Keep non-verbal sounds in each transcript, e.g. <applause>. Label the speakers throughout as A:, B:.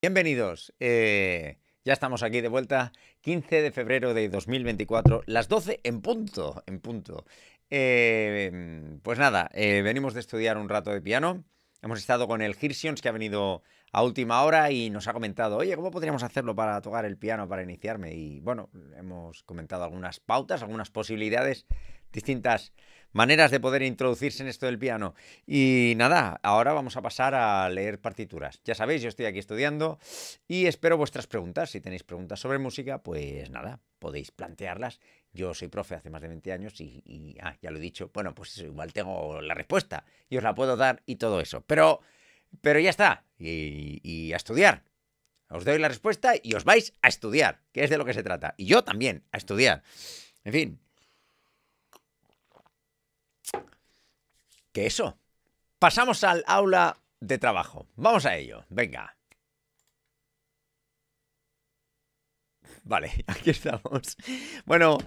A: Bienvenidos. Eh, ya estamos aquí de vuelta. 15 de febrero de 2024, las 12 en punto. En punto. Eh, pues nada, eh, venimos de estudiar un rato de piano. Hemos estado con el Hirsions que ha venido a última hora y nos ha comentado, oye, ¿cómo podríamos hacerlo para tocar el piano, para iniciarme? Y bueno, hemos comentado algunas pautas, algunas posibilidades distintas maneras de poder introducirse en esto del piano. Y nada, ahora vamos a pasar a leer partituras. Ya sabéis, yo estoy aquí estudiando y espero vuestras preguntas. Si tenéis preguntas sobre música, pues nada, podéis plantearlas. Yo soy profe hace más de 20 años y, ah, ya lo he dicho, bueno, pues igual tengo la respuesta y os la puedo dar y todo eso. Pero, pero ya está, y a estudiar. Os doy la respuesta y os vais a estudiar, que es de lo que se trata. Y yo también, a estudiar. En fin, que eso. Pasamos al aula de trabajo. Vamos a ello. Venga. Vale, <laughs> aquí estamos. Bueno,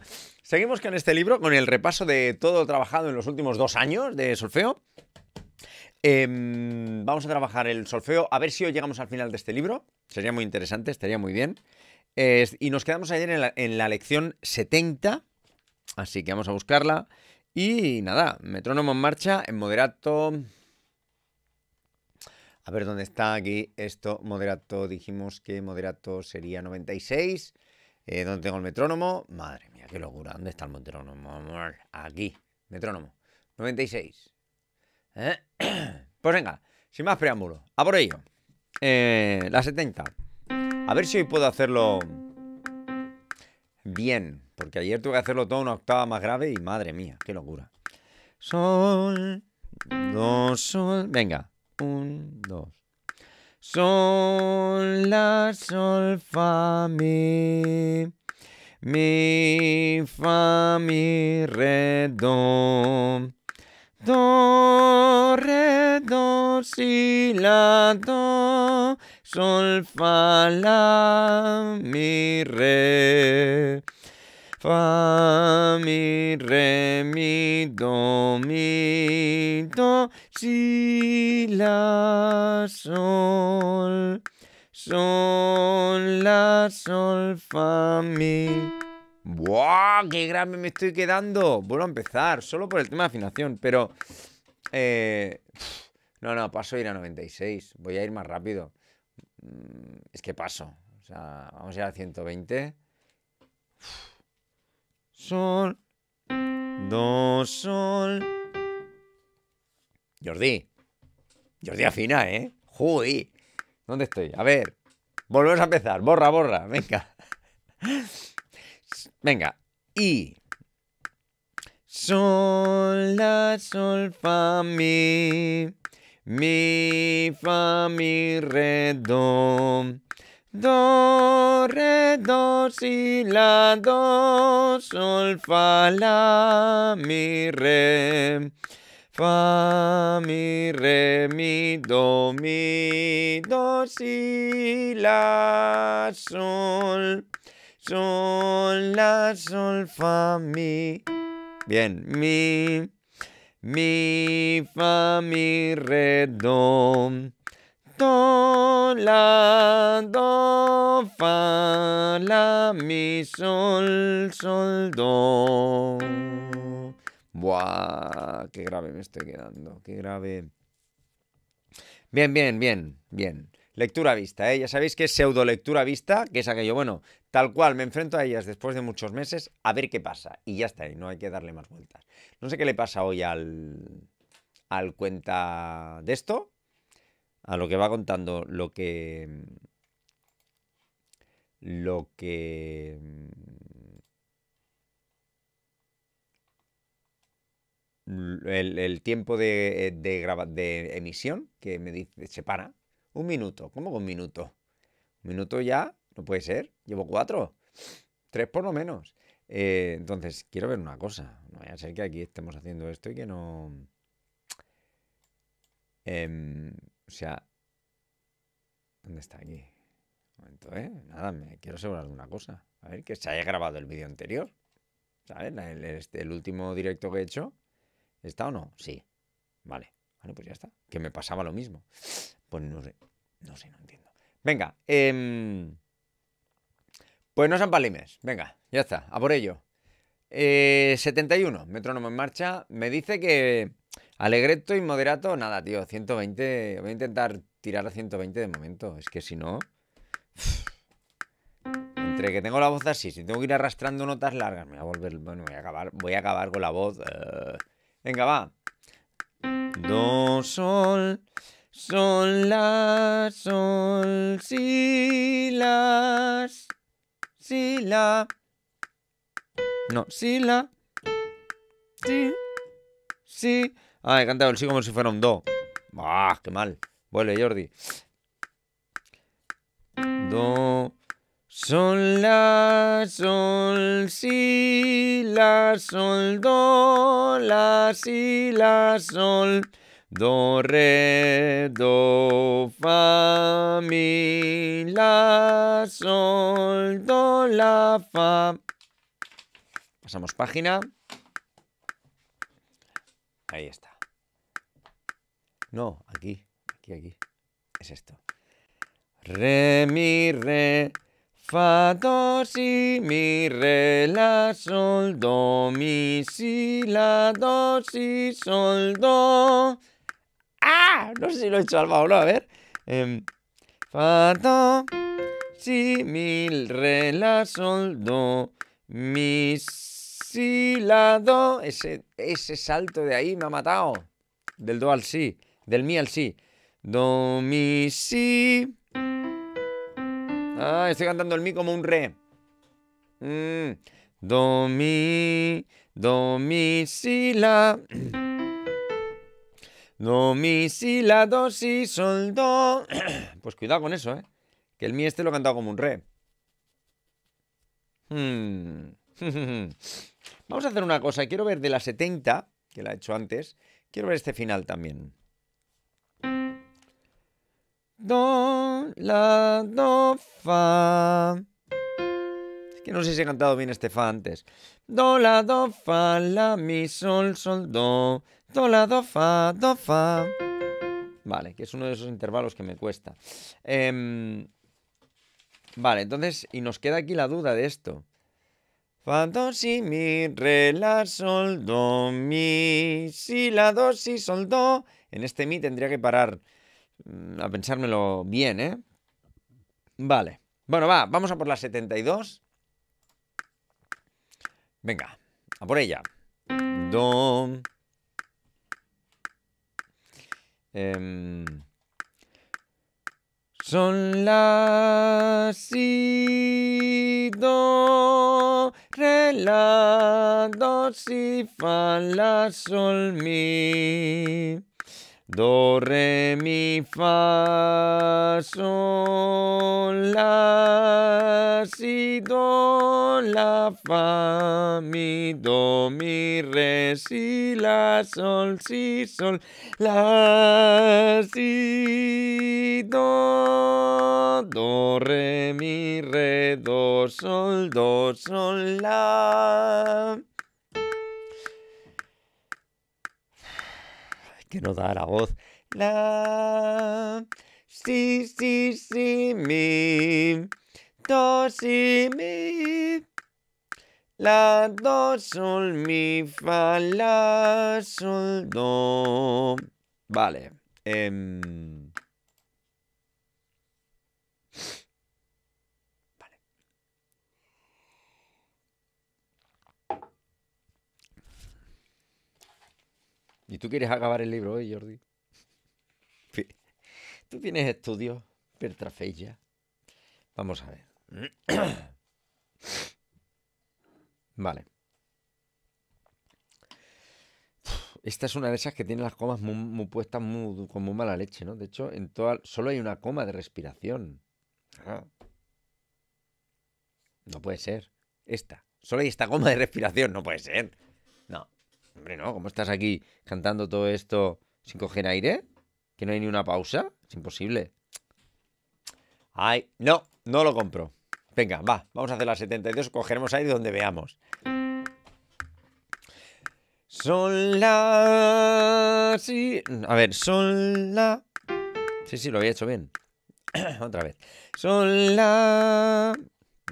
A: seguimos con este libro, con el repaso de todo lo trabajado en los últimos dos años de solfeo. Em, vamos a trabajar el solfeo, a ver si hoy llegamos al final de este libro. Sería muy interesante, estaría muy bien. y nos quedamos ayer en la, en la lección 70, así que vamos a buscarla. Y nada, metrónomo en marcha, en moderato. A ver dónde está aquí esto. Moderato, dijimos que moderato sería 96. Eh, ¿Dónde tengo el metrónomo? Madre mía, qué locura. ¿Dónde está el metrónomo? Aquí, metrónomo. 96. ¿Eh? <clears throat> Pues venga, sin más preámbulo. a por ello. Eh, la 70. A ver si hoy puedo hacerlo bien. Porque ayer tuve que hacerlo todo una octava más grave y madre mía, qué locura. Sol, do, sol. Venga, un, dos. Sol, la, sol, fa, mi. Mi, fa, mi, re, do. Do, re, do, si, la, do, sol, fa, la, mi, re. Fa, mi, re, mi, do, mi, do, si, la, sol. Sol, la, sol, fa, mi.
B: ¡Buah!
A: ¡Qué grave me estoy quedando! Vuelvo a empezar, solo por el tema de afinación, pero... Eh, no, no, paso a ir a 96. Voy a ir más rápido. Mm, es que paso. O sea, vamos a ir a 120 sol, do, sol. Jordi. Jordi afina, ¿eh? Judy. ¿Dónde estoy? A ver. Volvemos a empezar. Borra, borra. Venga. Venga. Y. Sol, la, sol, fa, mi. Mi, fa, mi, re, do. Do, re, do, si, la, do, sol, fa, la, mi, re. Fa, mi, re, mi, do, mi, do, si, la, sol. Sol, la, sol, fa,
B: mi.
A: Bien, mi, mi, fa, mi, re, do la, do, fa, la, mi, sol, sol, do. Buah, qué grave me estoy quedando, qué grave. Bien, bien, bien, bien. Lectura vista, ¿eh? Ya sabéis que es pseudo lectura vista, que es aquello, bueno, tal cual, me enfrento a ellas después de muchos meses, a ver qué pasa. Y ya está, ahí, no hay que darle más vueltas. No sé qué le pasa hoy al, al cuenta de esto, a lo que va contando lo que mm, lo que mm, el, tiempo de, eh, de, emisión que me dice se para un minuto ¿cómo con un minuto? un minuto ya no puede ser llevo cuatro tres por lo menos eh, entonces quiero ver una cosa no vaya a ser que aquí estemos haciendo esto y que no em, o sea, ¿dónde está aquí? Un momento, ¿eh? Nada, me quiero asegurar de una cosa. A ver, que se haya grabado el vídeo anterior. ¿Sabes? Este, el, último directo que he hecho. ¿Está o no? Sí. Vale. Bueno, pues ya está. Que me pasaba lo mismo. Pues no sé. No sé, no entiendo. Venga. Em, pues no sean palimes. Venga, ya está. A por ello. 71. Eh, metrónomo en marcha. Me dice que Alegreto y moderato, nada, tío. 120. Voy a intentar tirar a 120 de momento. Es que si no. <sighs> Entre que tengo la voz así, si tengo que ir arrastrando notas largas, me voy a volver. Bueno, voy a acabar, voy a acabar con la voz. Eh, venga, va. Do, sol, sol, la, sol, si, la, si, la. No, si, la. Si, si. Ah, he cantado el sí como si fuera un do. Ah, qué mal. Vuelve, Jordi.
B: Do.
A: Sol, la, sol, si, la, sol, do, la, si, la, sol. Do, re, do, fa, mi, la, sol, do, la, fa. Pasamos página. Ahí está. No, aquí, aquí, aquí. Es esto. Re, mi, re, fa, do, si, mi, re, la, sol, do, mi, si, la, do, si, sol, do. ¡Ah! No sé si lo he hecho al baúl, a ver. Em, fa, do, si, mi, re, la, sol, do, mi, si si, la, do. Ese, ese salto de ahí me ha matado. Del do al si, del mi al si. Do, mi, si. Ah, estoy cantando el mi como un re. Mm. Do, mi, do, mi, si, la. <clears throat> Do, mi, si, la, do, si, sol, do. <clears throat> Pues cuidado con eso, ¿eh? Que el mi este lo he cantado como un re.
B: Hmm. <laughs>
A: Vamos a hacer una cosa. Quiero ver de la 70, que la he hecho antes, quiero ver este final también. Do, la, do, fa. Es que no sé si he cantado bien este fa antes. Do, la, do, fa, la, mi, sol, sol, do. Do, la, do, fa, do, fa. Vale, que es uno de esos intervalos que me cuesta. Em, vale, entonces, y nos queda aquí la duda de esto. Fa, si, mi, re, la, sol, do, mi, si, la, do, si, sol, do. En este mi tendría que parar mm, a pensármelo bien, ¿eh? Vale. Bueno, va, vamos a por la 72. Venga, a por ella. Do. Em, Son la si do re la do si fa la sol mi do re mi fa sol la si do la fa mi do mi re si la sol si sol la si do. re, mi, re, do, sol, do, sol, la. Que no da la voz. La. Si, si, si, mi. Do, si, mi. La, do, sol, mi, fa, la, sol, do. Vale. Em, ¿Y tú quieres acabar el libro hoy, Jordi? Tú tienes estudios, ya. Vamos a
B: ver. <clears throat>
A: Vale. Esta es una de esas que tiene las comas muy, puestas con muy mala leche, ¿no? De hecho, en toda, solo hay una coma de respiración. Ah. No puede ser. Esta. Solo hay esta coma de respiración. No puede ser. No. Hombre, no, ¿cómo estás aquí cantando todo esto sin coger aire? ¿Que no hay ni una pausa? Es imposible. Ay, no, no lo compro. Venga, va, vamos a hacer la 72, cogeremos aire donde veamos. Son la... Sí, a ver, son la... Sí, sí, lo había hecho bien. <clears throat> Otra vez. Son la...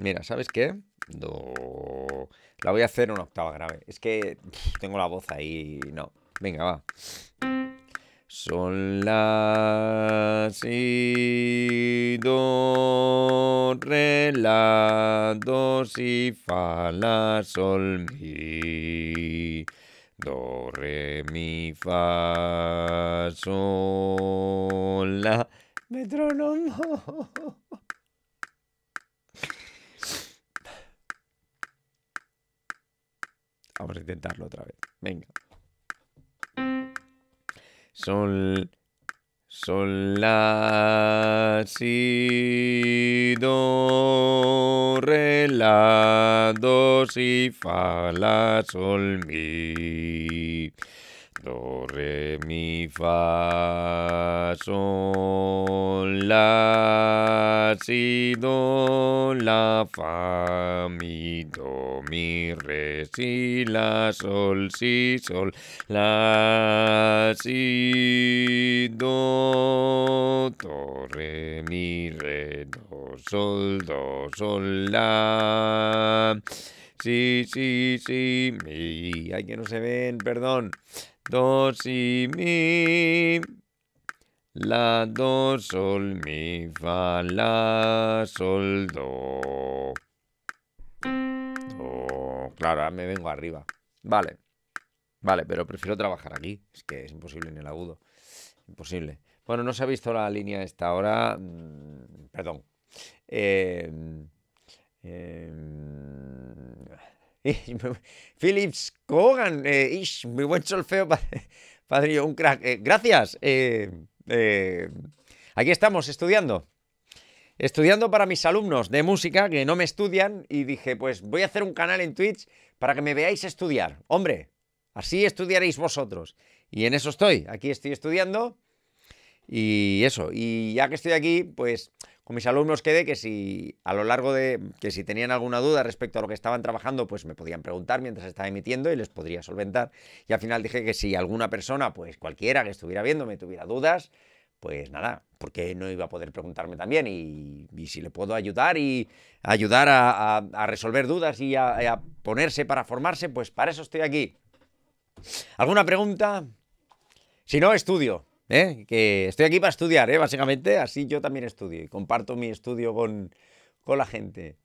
A: Mira, ¿sabes qué? Do... La voy a hacer una octava grave. Es que tengo la voz ahí. No. Venga, va. Sol, la, si, do, re, la, do, si, fa, la, sol, mi, do, re, mi, fa, sol, la. Metrónomo. intentarlo otra vez. Venga. Sol. Sol, la, si, do, re, la, do, si, fa, la, sol, mi. Do, re, mi, fa, sol, la, si, do, la, fa, mi, do, mi, re, si, la, sol, si, sol, la, si, do, do, re, mi, re, do, sol, do, sol, la. Si, si, si, mi. Ay, que no se ven, perdón do, si, mi, la, do, sol, mi, fa, la, sol, do. Claro, me vengo arriba. Vale, vale, pero prefiero trabajar aquí. Es que es imposible en el agudo. Imposible. Bueno, no se ha visto la línea esta ahora. Mm, perdón. eh, <laughs> Philips kogan eh, muy buen solfeo, <laughs> padre, un crack. Eh, gracias. Eh, aquí estamos estudiando. Estudiando para mis alumnos de música que no me estudian y dije, pues voy a hacer un canal en Twitch para que me veáis estudiar. Hombre, así estudiaréis vosotros. Y en eso estoy. Aquí estoy estudiando. Y eso, y ya que estoy aquí, pues con mis alumnos quedé que si a lo largo de que si tenían alguna duda respecto a lo que estaban trabajando, pues me podían preguntar mientras estaba emitiendo y les podría solventar. Y al final dije que si alguna persona, pues cualquiera que estuviera viéndome tuviera dudas, pues nada, porque no iba a poder preguntarme también y, si le puedo ayudar y ayudar a, resolver dudas y a ponerse para formarse, pues para eso estoy aquí. ¿Alguna pregunta? Si no, estudio. ¿eh? que estoy aquí para estudiar, ¿eh? básicamente, así yo también estudio y comparto mi estudio con, la gente.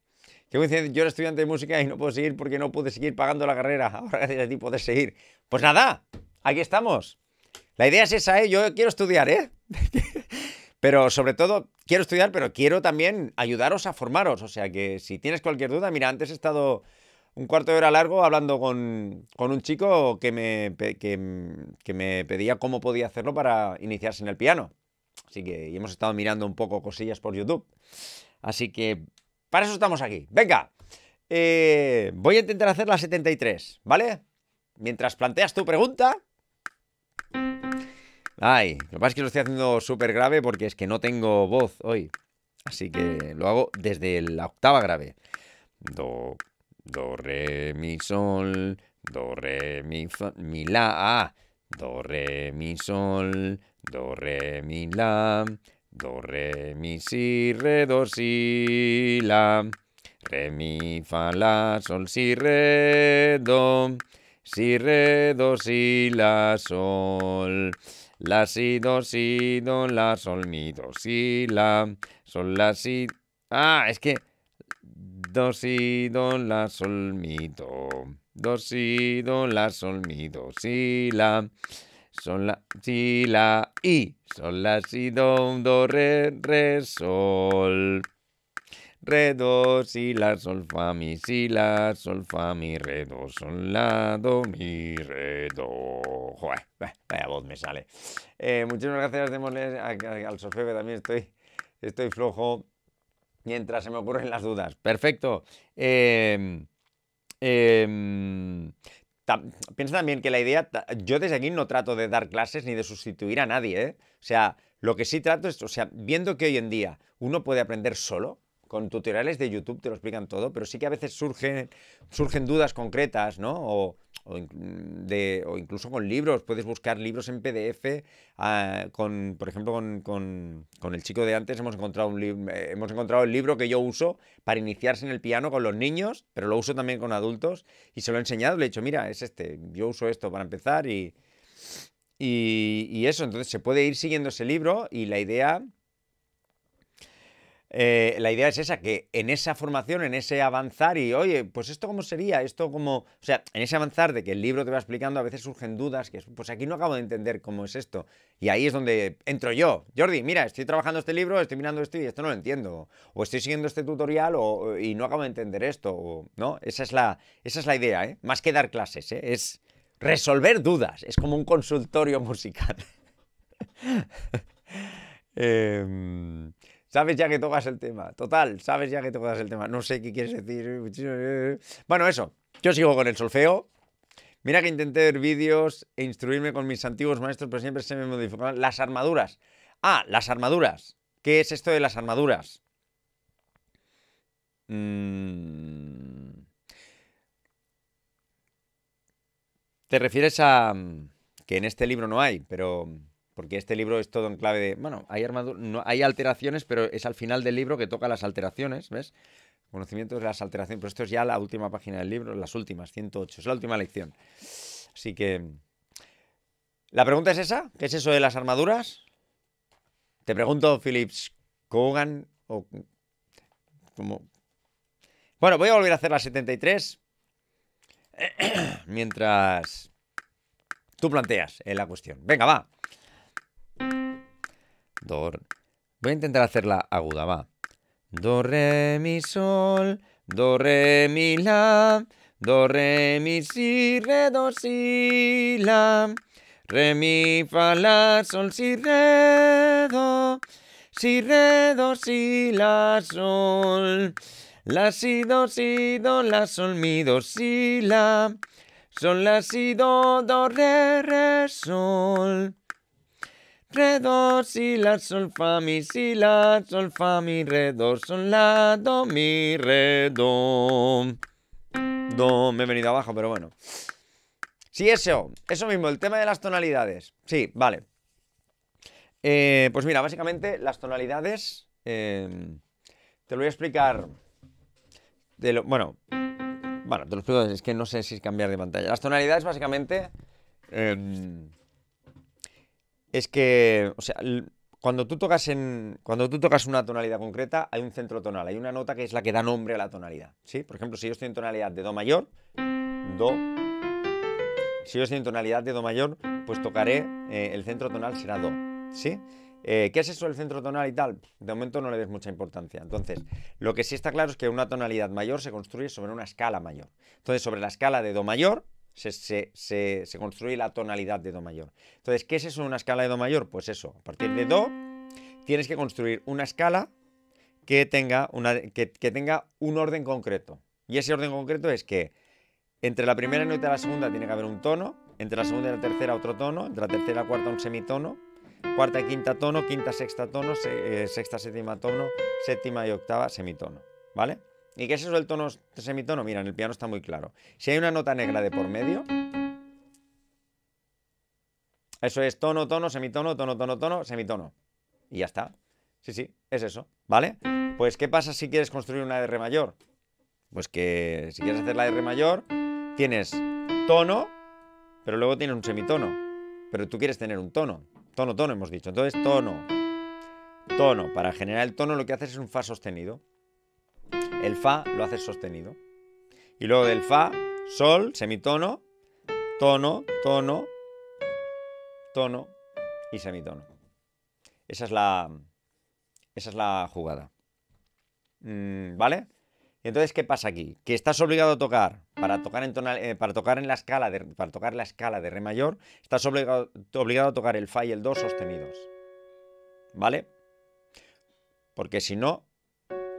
A: Que me dicen, yo era estudiante de música y no puedo seguir porque no pude seguir pagando la carrera, <laughs> ahora gracias a ti puedes seguir. Pues nada, aquí estamos. La idea es esa, ¿eh? yo quiero estudiar, ¿eh? <laughs> pero sobre todo quiero estudiar, pero quiero también ayudaros a formaros, o sea que si tienes cualquier duda, mira, antes he estado un cuarto de hora largo hablando con, un chico que me, me pedía cómo podía hacerlo para iniciarse en el piano. Así que hemos estado mirando un poco cosillas por YouTube. Así que para eso estamos aquí. Venga, eh, voy a intentar hacer la 73, ¿vale? Mientras planteas tu pregunta... Ay, lo que pasa es que lo estoy haciendo súper grave porque es que no tengo voz hoy. Así que lo hago desde la octava grave. Do, Do, re, mi, sol. Do, re, mi, fa, mi, la. Do, re, mi, sol. Do, re, mi, la. Do, re, mi, si, re, do, si, la. Re, mi, fa, la, sol, si, re, do. Si, re, do, si, la, sol. La, si, do, si, do, la, sol, mi, do, si, la. Sol, la, si. Ah, es que. Do, si, do, la, sol, mi, do. Do, si, do, la, sol, mi, do, si, la. Sol, la, si, la, i. Sol, la, si, do, do, re, re, sol. Re, do, si, la, sol, fa, mi, si, la, sol, fa, mi, re, do, sol, la, do, mi, re, do. Joder, vaya voz me sale. Eh, muchísimas gracias, démosle al Sofebe, también estoy, estoy flojo mientras se me ocurren las dudas. Perfecto. Em, em, Pienso también que la idea, yo desde aquí no trato de dar clases ni de sustituir a nadie. ¿eh? O sea, lo que sí trato es, o sea, viendo que hoy en día uno puede aprender solo, con tutoriales de YouTube te lo explican todo, pero sí que a veces surgen, surgen dudas concretas, ¿no? O o, mm, de, o incluso con libros. Puedes buscar libros en PDF. Ah, con, por ejemplo, con, el chico de antes hemos encontrado, un eh, hemos encontrado el libro que yo uso para iniciarse en el piano con los niños, pero lo uso también con adultos. Y se lo he enseñado, le he dicho, mira, es este, yo uso esto para empezar y, y, y eso. Entonces se puede ir siguiendo ese libro y la idea eh, la idea es esa, que en esa formación, en ese avanzar y, oye, pues esto cómo sería, esto como, o sea, en ese avanzar de que el libro te va explicando, a veces surgen dudas, que pues aquí no acabo de entender cómo es esto. Y ahí es donde entro yo. Jordi, mira, estoy trabajando este libro, estoy mirando esto y esto no lo entiendo. O estoy siguiendo este tutorial y no acabo de entender esto, ¿no? Esa es la, esa es la idea, ¿eh? Más que dar clases, ¿eh? Es resolver dudas. Es como un consultorio <laughs> musical. <laughs> eh... Sabes ya que tocas el tema. Total, sabes ya que tocas el tema. No sé qué quieres decir. Bueno, eso. Yo sigo con el solfeo. Mira que intenté ver vídeos e instruirme con mis antiguos maestros, pero siempre se me modificaban las armaduras. Ah, las armaduras. ¿Qué es esto de las armaduras?
B: Mm.
A: Te refieres a... Mm, que en este libro no hay, pero mm, porque este libro es todo en clave de, bueno, hay, armadura, no, hay alteraciones, pero es al final del libro que toca las alteraciones, ¿ves? Conocimiento de las alteraciones, pero esto es ya la última página del libro, las últimas, 108, es la última lección. Así que... La pregunta es esa, ¿qué es eso de las armaduras? Te pregunto, Philips Kogan o... Como... Bueno, voy a volver a hacer la 73 mientras tú planteas eh, la cuestión. Venga, va. Do. Voy a intentar hacerla aguda, va. Do, re, mi, sol. Do, re, mi, la. Do, re, mi, si, re, do, si, la. Re, mi, fa, la, sol, si, re, do. Si, re, do, si, la, sol. La, si, do, si, do, la, sol, mi, do, si, la. Sol, la, si, do, do, re, re, sol. Re, do, si, la, sol, fa, mi, si, la, sol, fa, mi, re, do, sol, la, do, mi, re, do. Do, me he venido abajo, pero bueno. Sí, eso, eso mismo, el tema de las tonalidades. Sí, vale. Eh, pues mira, básicamente las tonalidades... Em, te lo voy a explicar... De lo, bueno, bueno, te lo explico, es que no sé si es cambiar de pantalla. Las tonalidades básicamente... Em, es que, o sea, cuando tú tocas en cuando tú tocas una tonalidad concreta hay un centro tonal hay una nota que es la que da nombre a la tonalidad sí por ejemplo si yo estoy en tonalidad de do mayor do si yo estoy en tonalidad de do mayor pues tocaré eh, el centro tonal será do sí eh, ¿Qué es eso del centro tonal y tal? De momento no le des mucha importancia. Entonces, lo que sí está claro es que una tonalidad mayor se construye sobre una escala mayor. Entonces, sobre la escala de Do mayor, se, construye la tonalidad de Do mayor. Entonces, ¿qué es eso una escala de Do mayor? Pues eso, a partir de Do tienes que construir una escala que tenga, una, que, tenga un orden concreto. Y ese orden concreto es que entre la primera nota y la segunda tiene que haber un tono, entre la segunda y la tercera otro tono, entre la tercera y la cuarta un semitono, cuarta y quinta tono, quinta, sexta tono, eh, sexta, séptima tono, séptima y octava semitono. ¿Vale? ¿Y qué es eso del tono semitono? Mira, en el piano está muy claro. Si hay una nota negra de por medio, eso es tono, tono, semitono, tono, tono, tono, semitono. Y ya está. Sí, sí, es eso, ¿vale? Pues, ¿qué pasa si quieres construir una R mayor? Pues que si quieres hacer la R mayor, tienes tono, pero luego tienes un semitono. Pero tú quieres tener un tono. Tono, tono, hemos dicho. Entonces, tono, tono. Para generar el tono lo que haces es un fa sostenido el fa lo haces sostenido. Y luego del fa, sol, semitono, tono, tono, tono y semitono. Esa es la, esa es la jugada. Mm, ¿Vale? Entonces, ¿qué pasa aquí? Que estás obligado a tocar, para tocar en, tonal, eh, para tocar en la escala de, para tocar la escala de re mayor, estás obligado, obligado a tocar el fa y el do sostenidos. ¿Vale? Porque si no,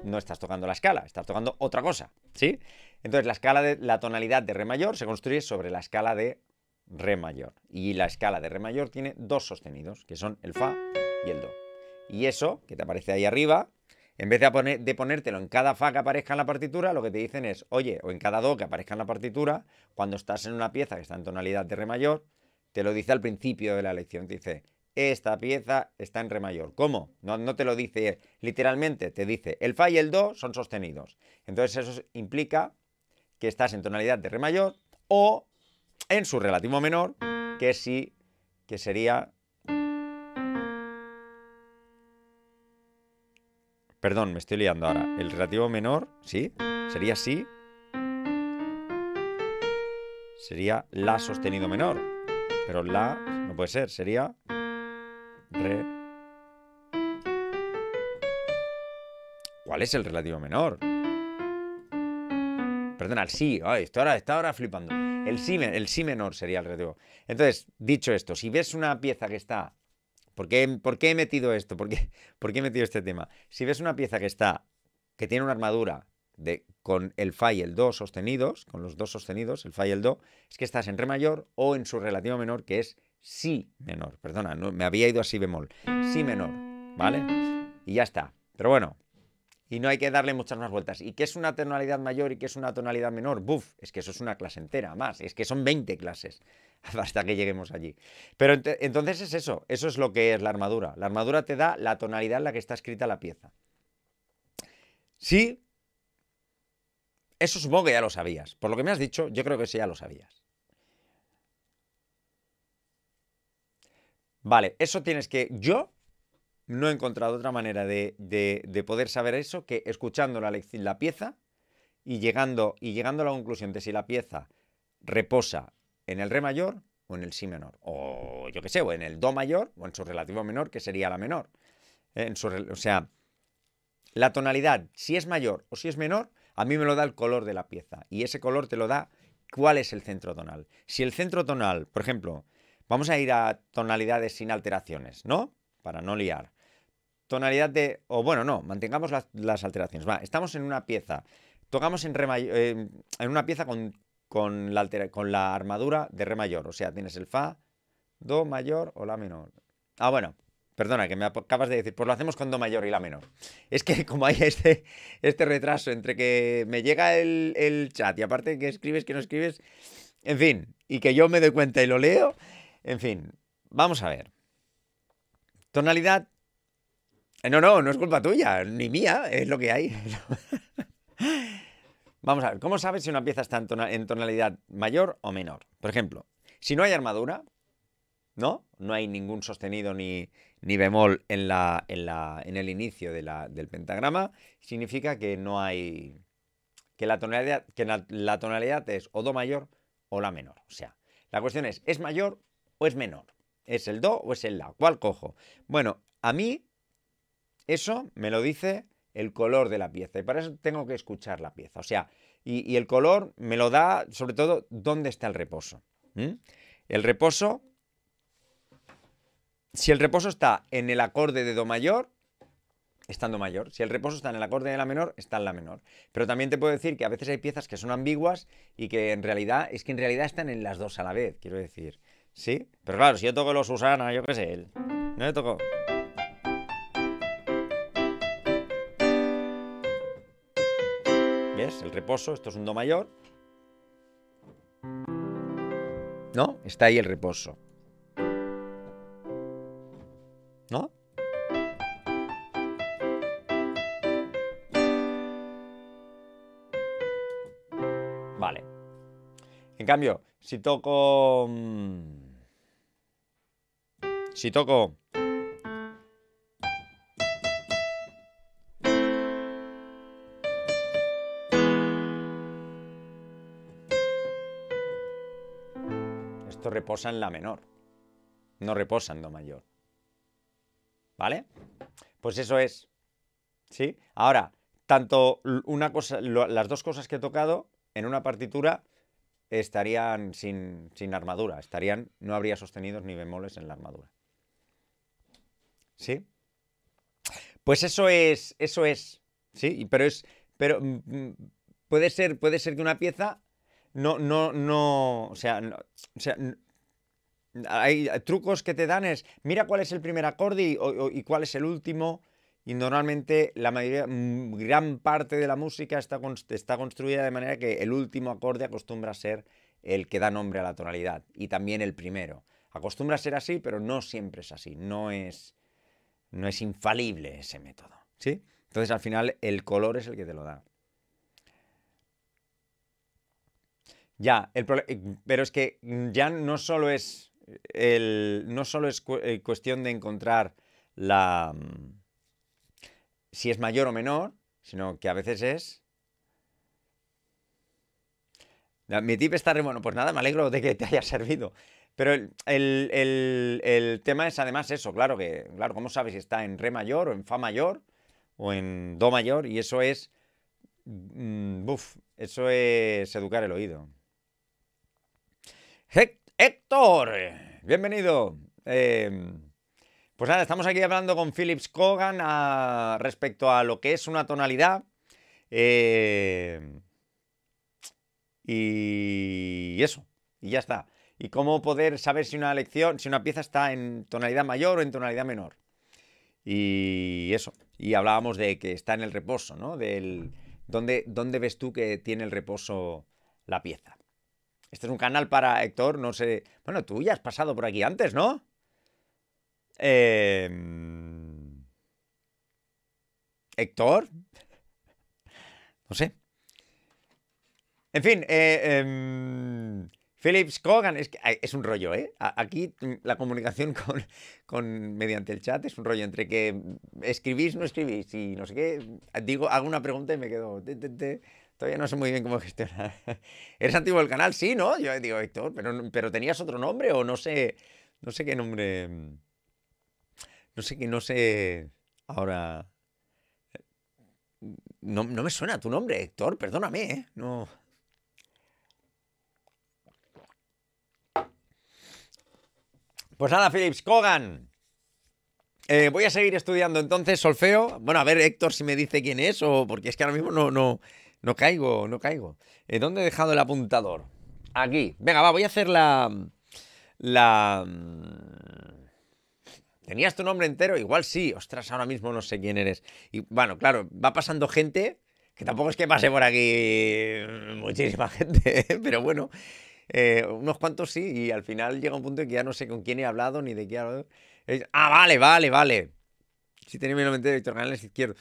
A: no estás tocando la escala, estás tocando otra cosa, ¿sí? Entonces la escala de la tonalidad de re mayor se construye sobre la escala de re mayor y la escala de re mayor tiene dos sostenidos, que son el fa y el do. Y eso que te aparece ahí arriba, en vez de, de ponértelo en cada fa que aparezca en la partitura, lo que te dicen es, oye, o en cada do que aparezca en la partitura, cuando estás en una pieza que está en tonalidad de re mayor, te lo dice al principio de la lección, te dice esta pieza está en re mayor. ¿Cómo? No, te lo dice literalmente, te dice el fa y el do son sostenidos. Entonces eso implica que estás en tonalidad de re mayor o en su relativo menor, que sí, que sería... Perdón, me estoy liando ahora. El relativo menor, sí, sería sí. Sería la sostenido menor. Pero la no puede ser, sería... ¿Cuál es el relativo menor? Perdona, el si. ahora, está ahora flipando. El si, el menor sería el relativo. Entonces, dicho esto, si ves una pieza que está ¿Por qué, qué, he metido esto? ¿Por qué, <laughs> ¿Por he metido este tema? Si ves una pieza que está, que tiene una armadura de, con el fa y el do sostenidos, con los dos sostenidos, el fa y el do, es que estás en re mayor o en su relativo menor, que es si menor, perdona, me había ido a si bemol, si menor,
B: ¿vale?
A: Y ya está. Pero bueno, y no hay que darle muchas más vueltas. ¿Y qué es una tonalidad mayor y qué es una tonalidad menor? Buf, es que eso es una clase entera más, es que son 20 clases <laughs> hasta que lleguemos allí. Pero entonces es eso, eso es lo que es la armadura. La armadura te da la tonalidad en la que está escrita la pieza. Sí, eso supongo que ya lo sabías. Por lo que me has dicho, yo creo que eso ya lo sabías. Vale, eso tienes que... Yo no he encontrado otra manera de, de, poder saber eso que escuchando la, la pieza y llegando, y llegando a la conclusión de si la pieza reposa en el re mayor o en el si menor, o yo qué sé, o en el do mayor o en su relativo menor, que sería la menor. ¿eh? En su, o sea, la tonalidad, si es mayor o si es menor, a mí me lo da el color de la pieza y ese color te lo da cuál es el centro tonal. Si el centro tonal, por ejemplo, Vamos a ir a tonalidades sin alteraciones, ¿no? Para no liar. Tonalidad de... O bueno, no, mantengamos las, alteraciones. Va, estamos en una pieza. Tocamos en, eh, una pieza con, la armadura de re mayor. O sea, tienes el fa, do mayor o la menor. Ah, bueno, Perdona, que me acabas de decir, pues lo hacemos con Do mayor y La menor. Es que como hay este, este retraso entre que me llega el, el, chat y aparte que escribes, que no escribes, en fin, y que yo me doy cuenta y lo leo, en fin, vamos a ver. Tonalidad. Eh, no, no, no es culpa tuya, ni mía, es lo que hay. <laughs> vamos a ver, ¿cómo sabes si una pieza está en, tonalidad mayor o menor? Por ejemplo, si no hay armadura, ¿no? No hay ningún sostenido ni, bemol en, la, en, el inicio del pentagrama, significa que no hay. que, la tonalidad, que la tonalidad es o do mayor o la menor. O sea, la cuestión es: ¿es mayor es menor. ¿Es el do o es el la? ¿Cuál cojo? Bueno, a mí eso me lo dice el color de la pieza y para eso tengo que escuchar la pieza. O sea, y, el color me lo da sobre todo dónde está el reposo. El reposo, si el reposo está en el acorde de do mayor, está en do mayor. Si el reposo está en el acorde de la menor, está en la menor. Pero también te puedo decir que a veces hay piezas que son ambiguas y que en realidad, es que en realidad están en las dos a la vez, quiero decir. ¿Sí? Pero claro, si yo toco los Susana, yo qué sé, él. No le toco. ¿Ves? El reposo, esto es un do mayor. ¿No? Está ahí el reposo. ¿No? Vale. En cambio, si toco... Mm, si toco... Esto reposa en la menor. No reposa en do mayor. ¿Vale? Pues eso es. ¿Sí? Ahora, tanto una cosa, las dos cosas que he tocado en una partitura estarían sin, sin armadura, estarían, no habría sostenidos ni bemoles en la armadura. ¿sí? Pues eso es, eso es, ¿sí? Pero es, pero mm, mm, puede ser, puede ser que una pieza no, no, no, o sea, hay trucos que te dan es, mira cuál es el primer acorde y, cuál es el último, y normalmente la mayoría, mm, gran parte de la música está, está construida de manera que el último acorde acostumbra a ser el que da nombre a la tonalidad y también el primero. Acostumbra a ser así, pero no siempre es así. No es, no es infalible ese método, ¿sí? Entonces, al final, el color es el que te lo da. Ya, el eh, pero es que ya no solo es, no solo es eh, cuestión de encontrar la mm, si es mayor o menor, sino que a veces es... Mi tip está re bueno. Pues nada, me alegro de que te haya <laughs> servido. Pero el, tema es además eso, claro que, claro, ¿cómo sabes si está en re mayor o en fa mayor o en do mayor? Y eso es, mm, buf, eso es educar el oído. Héctor, bienvenido. Em, pues nada, estamos aquí hablando con Philips Kogan ah, respecto a lo que es una tonalidad. Eh, y eso, y ya está y cómo poder saber si una lección, si una pieza está en tonalidad mayor o en tonalidad menor. Y eso. Y hablábamos de que está en el reposo, ¿no? Del dónde, dónde ves tú que tiene el reposo la pieza. Este es un canal para Héctor, no sé. Bueno, tú ya has pasado por aquí antes, ¿no? Em, Héctor. No sé. En fin, eh... Em, Philips Kogan, es, es un rollo, ¿eh? Aquí mm, la comunicación <laughs> con, mediante el chat es un rollo entre que mm, escribís, no escribís y no sé qué. Digo, hago una pregunta y me quedo. Todavía no sé muy bien cómo <laughs> gestionar. ¿Eres antiguo del canal? Sí, ¿no? Yo digo, Héctor, pero, pero tenías otro nombre o no sé. No sé qué nombre. Mm, no sé qué, no sé. Ahora. Eh, no, no me suena tu nombre, Héctor, perdóname, ¿eh? No. Pues nada, Philips, Kogan. Eh, voy a seguir estudiando entonces solfeo. Bueno, a ver, Héctor, si me dice quién es, o porque es que ahora mismo no, no, no caigo, no caigo. Eh, ¿Dónde he dejado el apuntador? Aquí. Venga, va, voy a hacer la. La. Mm, ¿Tenías tu nombre entero? Igual sí. Ostras, ahora mismo no sé quién eres. Y bueno, claro, va pasando gente, que tampoco es que pase por aquí muchísima <laughs> gente, pero bueno. Eh, unos cuantos sí, y al final llega un punto en que ya no sé con quién he hablado ni de qué ah, vale, vale, vale. Si tenía en mente Víctor Canales izquierdo.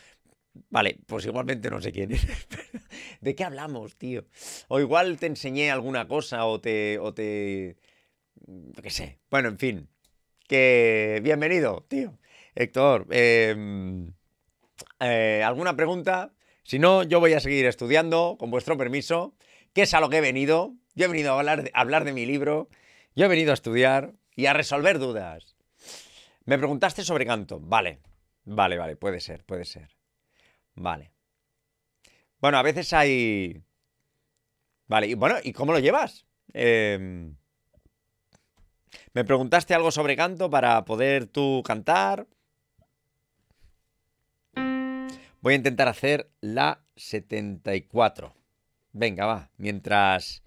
A: Vale, pues igualmente no sé quién es. <laughs> ¿De qué hablamos, tío? O igual te enseñé alguna cosa o te. o te. qué sé. Bueno, en fin. Que. Bienvenido, tío. Héctor, em, eh, ¿alguna pregunta? Si no, yo voy a seguir estudiando, con vuestro permiso, ¿Qué es a lo que he venido, yo he venido a hablar, de, hablar de mi libro, yo he venido a estudiar y a resolver dudas. Me preguntaste sobre canto. Vale, vale, vale, puede ser, puede ser. Vale. Bueno, a veces hay... Vale, y bueno, ¿y cómo lo llevas? Em, me preguntaste algo sobre canto para poder tú cantar. Voy a intentar hacer la 74. Venga, va. Mientras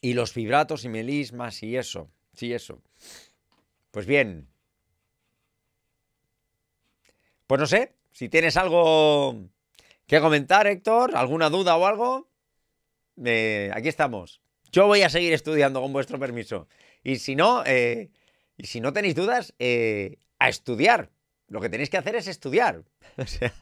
A: y los fibratos y melismas y eso. Sí, eso. Pues bien. Pues no sé, si tienes algo que comentar, Héctor, alguna duda o algo, aquí estamos. Yo voy a seguir estudiando con vuestro permiso. Y si no, eh, y si no tenéis dudas, eh, a estudiar. Lo que tenéis que hacer es estudiar. <laughs> O sea,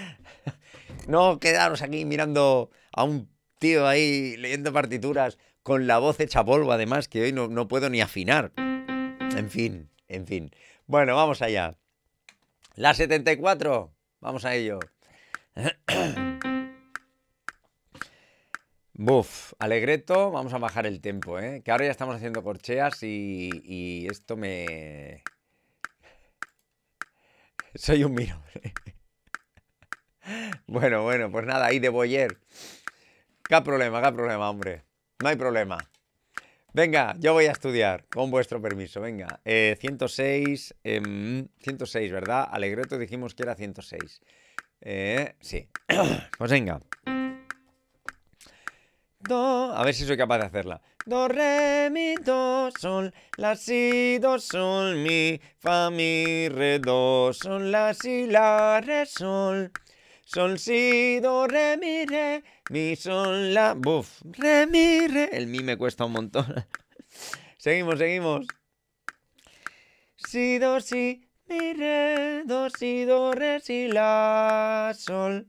A: <laughs> no quedaros aquí mirando a un tío ahí leyendo partituras con la voz hecha polvo además, que hoy no, puedo ni afinar.
B: En
A: fin, en fin. Bueno, vamos allá. La 74, vamos a ello. <clears throat> Buf, alegreto, vamos a bajar el tempo, ¿eh? que ahora ya estamos haciendo corcheas y, esto me... <laughs> Soy un miro. <laughs> bueno, bueno, pues nada, ahí de Boyer. ¿Qué problema, qué problema, hombre? no hay problema. Venga, yo voy a estudiar, con vuestro permiso, venga. 106, eh, 106, em, ¿verdad? Alegreto dijimos que era 106. Eh, sí, <clears throat> pues venga. Do, a ver si soy capaz de hacerla. Do, re, mi, do, sol, la, si, do, sol, mi, fa, mi, re, do, sol, la, si, la, re, sol. Sol, si, do, re, mi, re, mi, sol, la, buf, re, mi, re. El mi me cuesta un montón. <laughs> seguimos, seguimos. Si, do, si, mi, re, do, si, do, re, si, la, sol.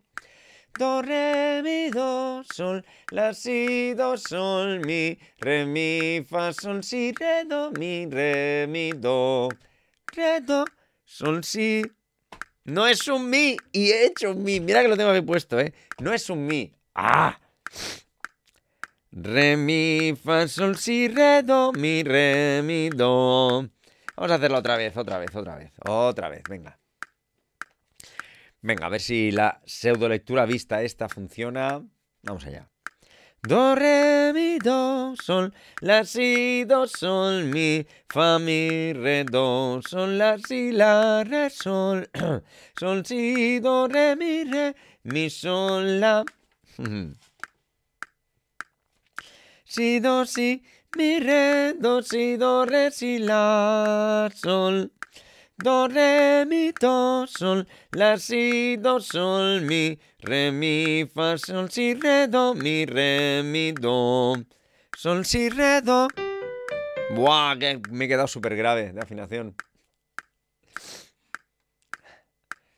A: Do, re, mi, do, sol, la, si, do, sol, mi, re, mi, fa, sol, si, re, do, mi, re, mi, do, re, do, sol, si, no es un mi y he hecho un mi. Mira que lo tengo aquí puesto, ¿eh? No es un mi. ¡Ah! Re, mi, fa, sol, si, re, do, mi, re, mi, do. Vamos a hacerlo otra vez, otra vez, otra vez, otra vez, venga. Venga, a ver si la pseudo lectura vista esta funciona. Vamos allá. Do, re, mi, do, sol, la, si, do, sol, mi, fa, mi, re, do, sol, la, si, la, re, sol, <clears throat> sol, si, do, re, mi, re, mi, sol, la. <clears throat> si, do, si, mi, re, do, si, do, re, si, la, sol do, re, mi, do, sol, la, si, do, sol, mi, re, mi, fa, sol, si, re, do, mi, re, mi, do, sol, si, re, do. Buah, que me he quedado súper grave de afinación.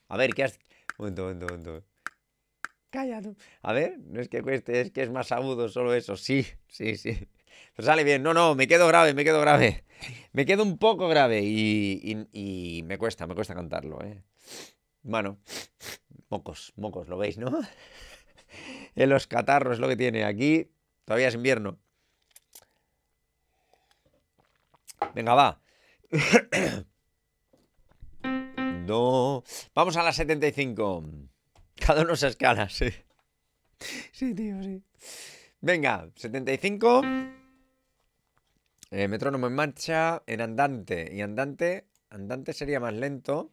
A: A ver, ¿qué has...? Un momento, un momento, un Cállate. A ver, no es que cueste, es que es más agudo solo eso. Sí, sí, sí sale bien, no, no, me quedo grave, me quedo grave. Me quedo un poco grave y, me cuesta, me cuesta cantarlo, ¿eh? Bueno, mocos, mocos, lo veis, ¿no? <laughs> En los catarros lo que tiene aquí. Todavía es invierno. Venga, va. <coughs> No. Vamos a las 75. Cada uno se escala, sí.
B: Sí, tío, sí.
A: Venga, 75. Eh, metrónomo en marcha, en andante. Y andante, andante sería más lento,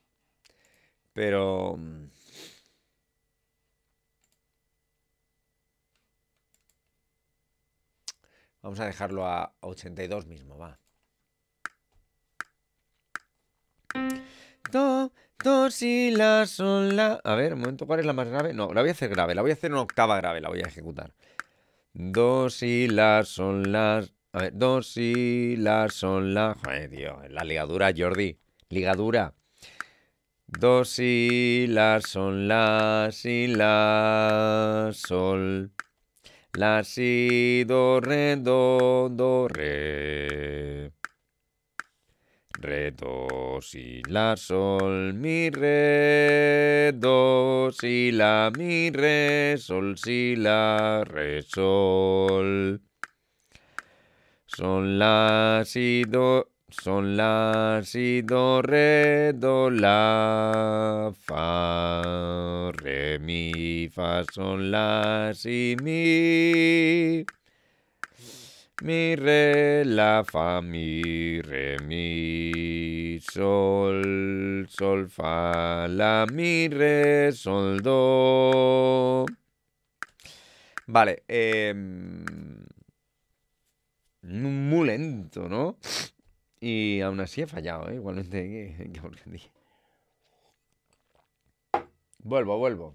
A: pero... Mm, vamos a dejarlo a 82 mismo, va. Dos do, si, la, sol, la. A ver, un momento, ¿cuál es la más grave? No, la voy a hacer grave, la voy a hacer una octava grave, la voy a ejecutar. Dos y la, sol, las dos y la son la. Joder, la ligadura, Jordi. Ligadura. Dos y la son la, si la, sol. La si, do, re, do, do, re. Re, do, si, la, sol, mi, re, do, si, la, mi, re, sol, si, la, re, sol. Son la, si, do, son la, si, do, re, do, la, fa, re, mi, fa, son la, si, mi. Mi, re, la, fa, mi, re, mi, sol, sol, fa, la, mi, re, sol, do. Vale, eh, muy lento, ¿no? Y aún así he fallado, ¿eh? Igualmente, Vuelvo, vuelvo.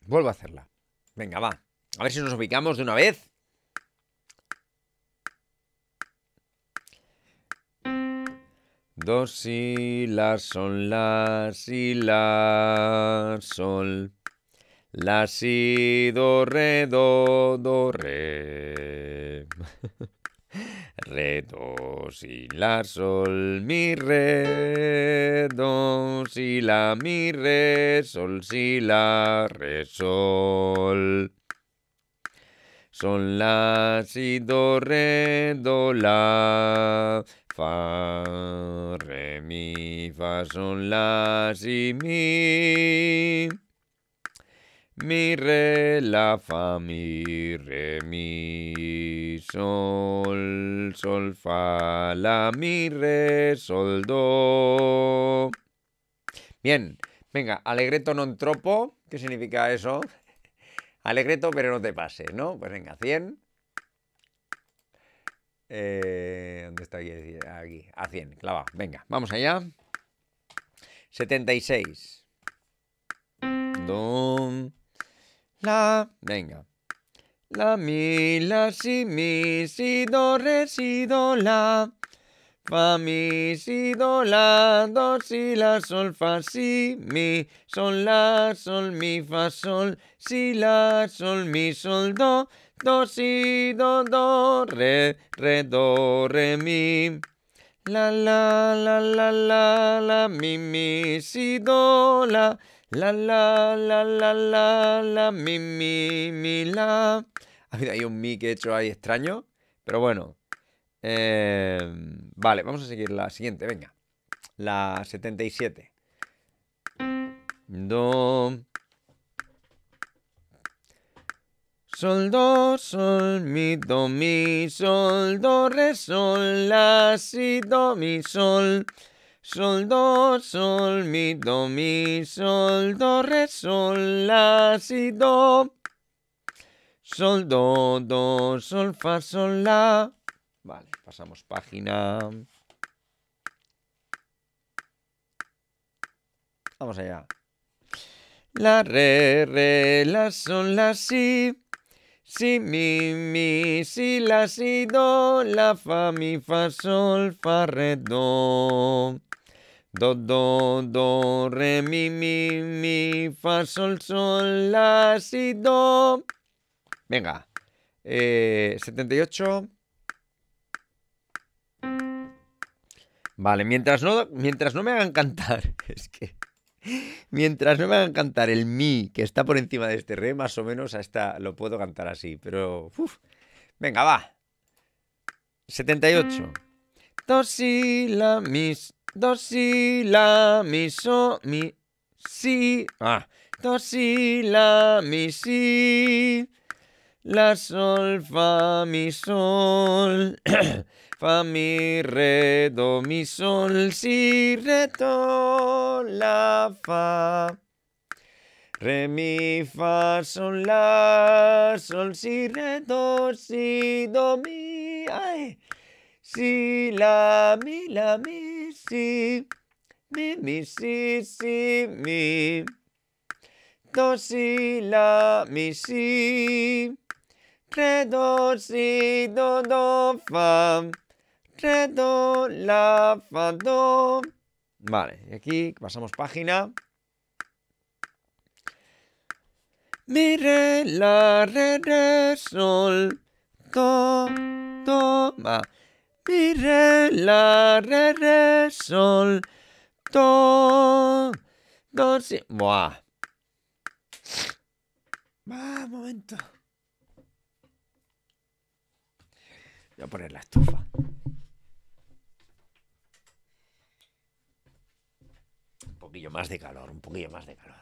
A: Vuelvo a hacerla. Venga, va. A ver si nos ubicamos de una vez. Dos y la son la si la sol. La si do re do do re. <laughs> Re, do, si, la, sol, mi, re, do, si, la, mi, re, sol, si, la, re, sol. Sol, la, si, do, re, do, la, fa, re, mi, fa, sol, la, si, mi. Mi re, la fa, mi re, mi sol, sol, fa, la, mi re, sol, do. Bien, venga, alegreto non tropo. ¿Qué significa eso? <laughs> Alegreto, pero no te pases, ¿no? Pues venga, 100. Eh, ¿Dónde está aquí? aquí? A 100, clava. Venga, vamos allá. 76. Don. La, venga. La, mi, la, si, mi, si, do, re, si, do, la. Fa, mi, si, do, la, do, si, la, sol, fa, si, mi, sol, la, sol, mi, fa, sol, si, la, sol, mi, sol, do, do, si, do, do, re, re, do, re, mi. La, la, la, la, la, la, mi, mi, si, do, la. La, la, la, la, la, la, mi, mi, mi, la. <laughs> Hay un mi que he hecho ahí extraño, pero bueno. Em, vale, vamos a seguir la siguiente, venga. La 77. Do. Sol, do, sol, mi, do, mi, sol, do, re, sol, la, si, do, mi, sol. Sol, do, sol, mi, do, mi, sol, do, re, sol, la, si, do. Sol, do, do, sol, fa, sol, la. Vale, pasamos página. Vamos allá. La, re, re, la, sol, la, si. Si, mi, mi, si, la, si, do, la, fa, mi, fa, sol, fa, re, do. Do, do, do, re, mi, mi, mi, fa, sol, sol, la, si, do. Venga. 78. Eh, vale, mientras no, mientras no me hagan cantar, <laughs> es que... Mientras no me hagan cantar el mi que está por encima de este re, más o menos hasta lo puedo cantar así, pero... Venga, va. 78. Do, si, la, mis, do, si, la, mi, so, mi, si. Ah. Do, si, la, mi, si. La, sol, fa, mi, sol. <coughs> fa, mi, re, do, mi, sol, si, re, do, la, fa. Re, mi, fa, sol, la, sol, si, re, do, si, do, mi, ay, si, la, mi, la, mi si, mi, mi, si, si, mi. Do, si, la, mi, si. Re, do, si, do, do, fa. Re, do, la, fa, do. Vale, y aquí pasamos página. Mi, re, la, re, re, sol, do, do, y re, la, re, re, sol, do, do, si. Buah. Va, momento. Voy a poner la estufa. Un poquillo más de calor, un poquillo más de calor.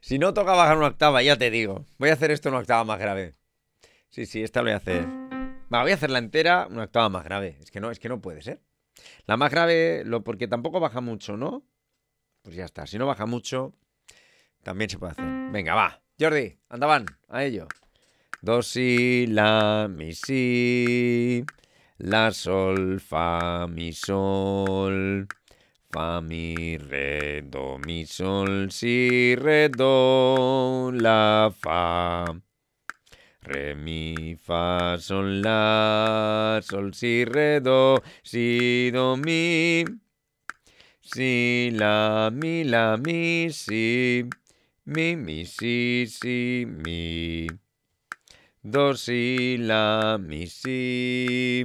A: Si no toca bajar una octava, ya te digo. Voy a hacer esto una octava más grave. Sí, sí, esta lo voy a hacer. Va, voy a la entera, una octava más grave. Es que no, es que no puede ser. La más grave, lo, porque tampoco baja mucho, ¿no? Pues ya está. Si no baja mucho, también se puede hacer. Venga, va. Jordi, andaban, a ello. Do, si, la, mi, si. La, sol, fa, mi, sol. Fa, mi, re, do, mi, sol, si, re, do, la, fa. Re, mi, fa, sol, la, sol, si, re, do, si, do, mi. Si, la, mi, la, mi, si. Mi, mi, si, si, mi. Do, si, la, mi, si.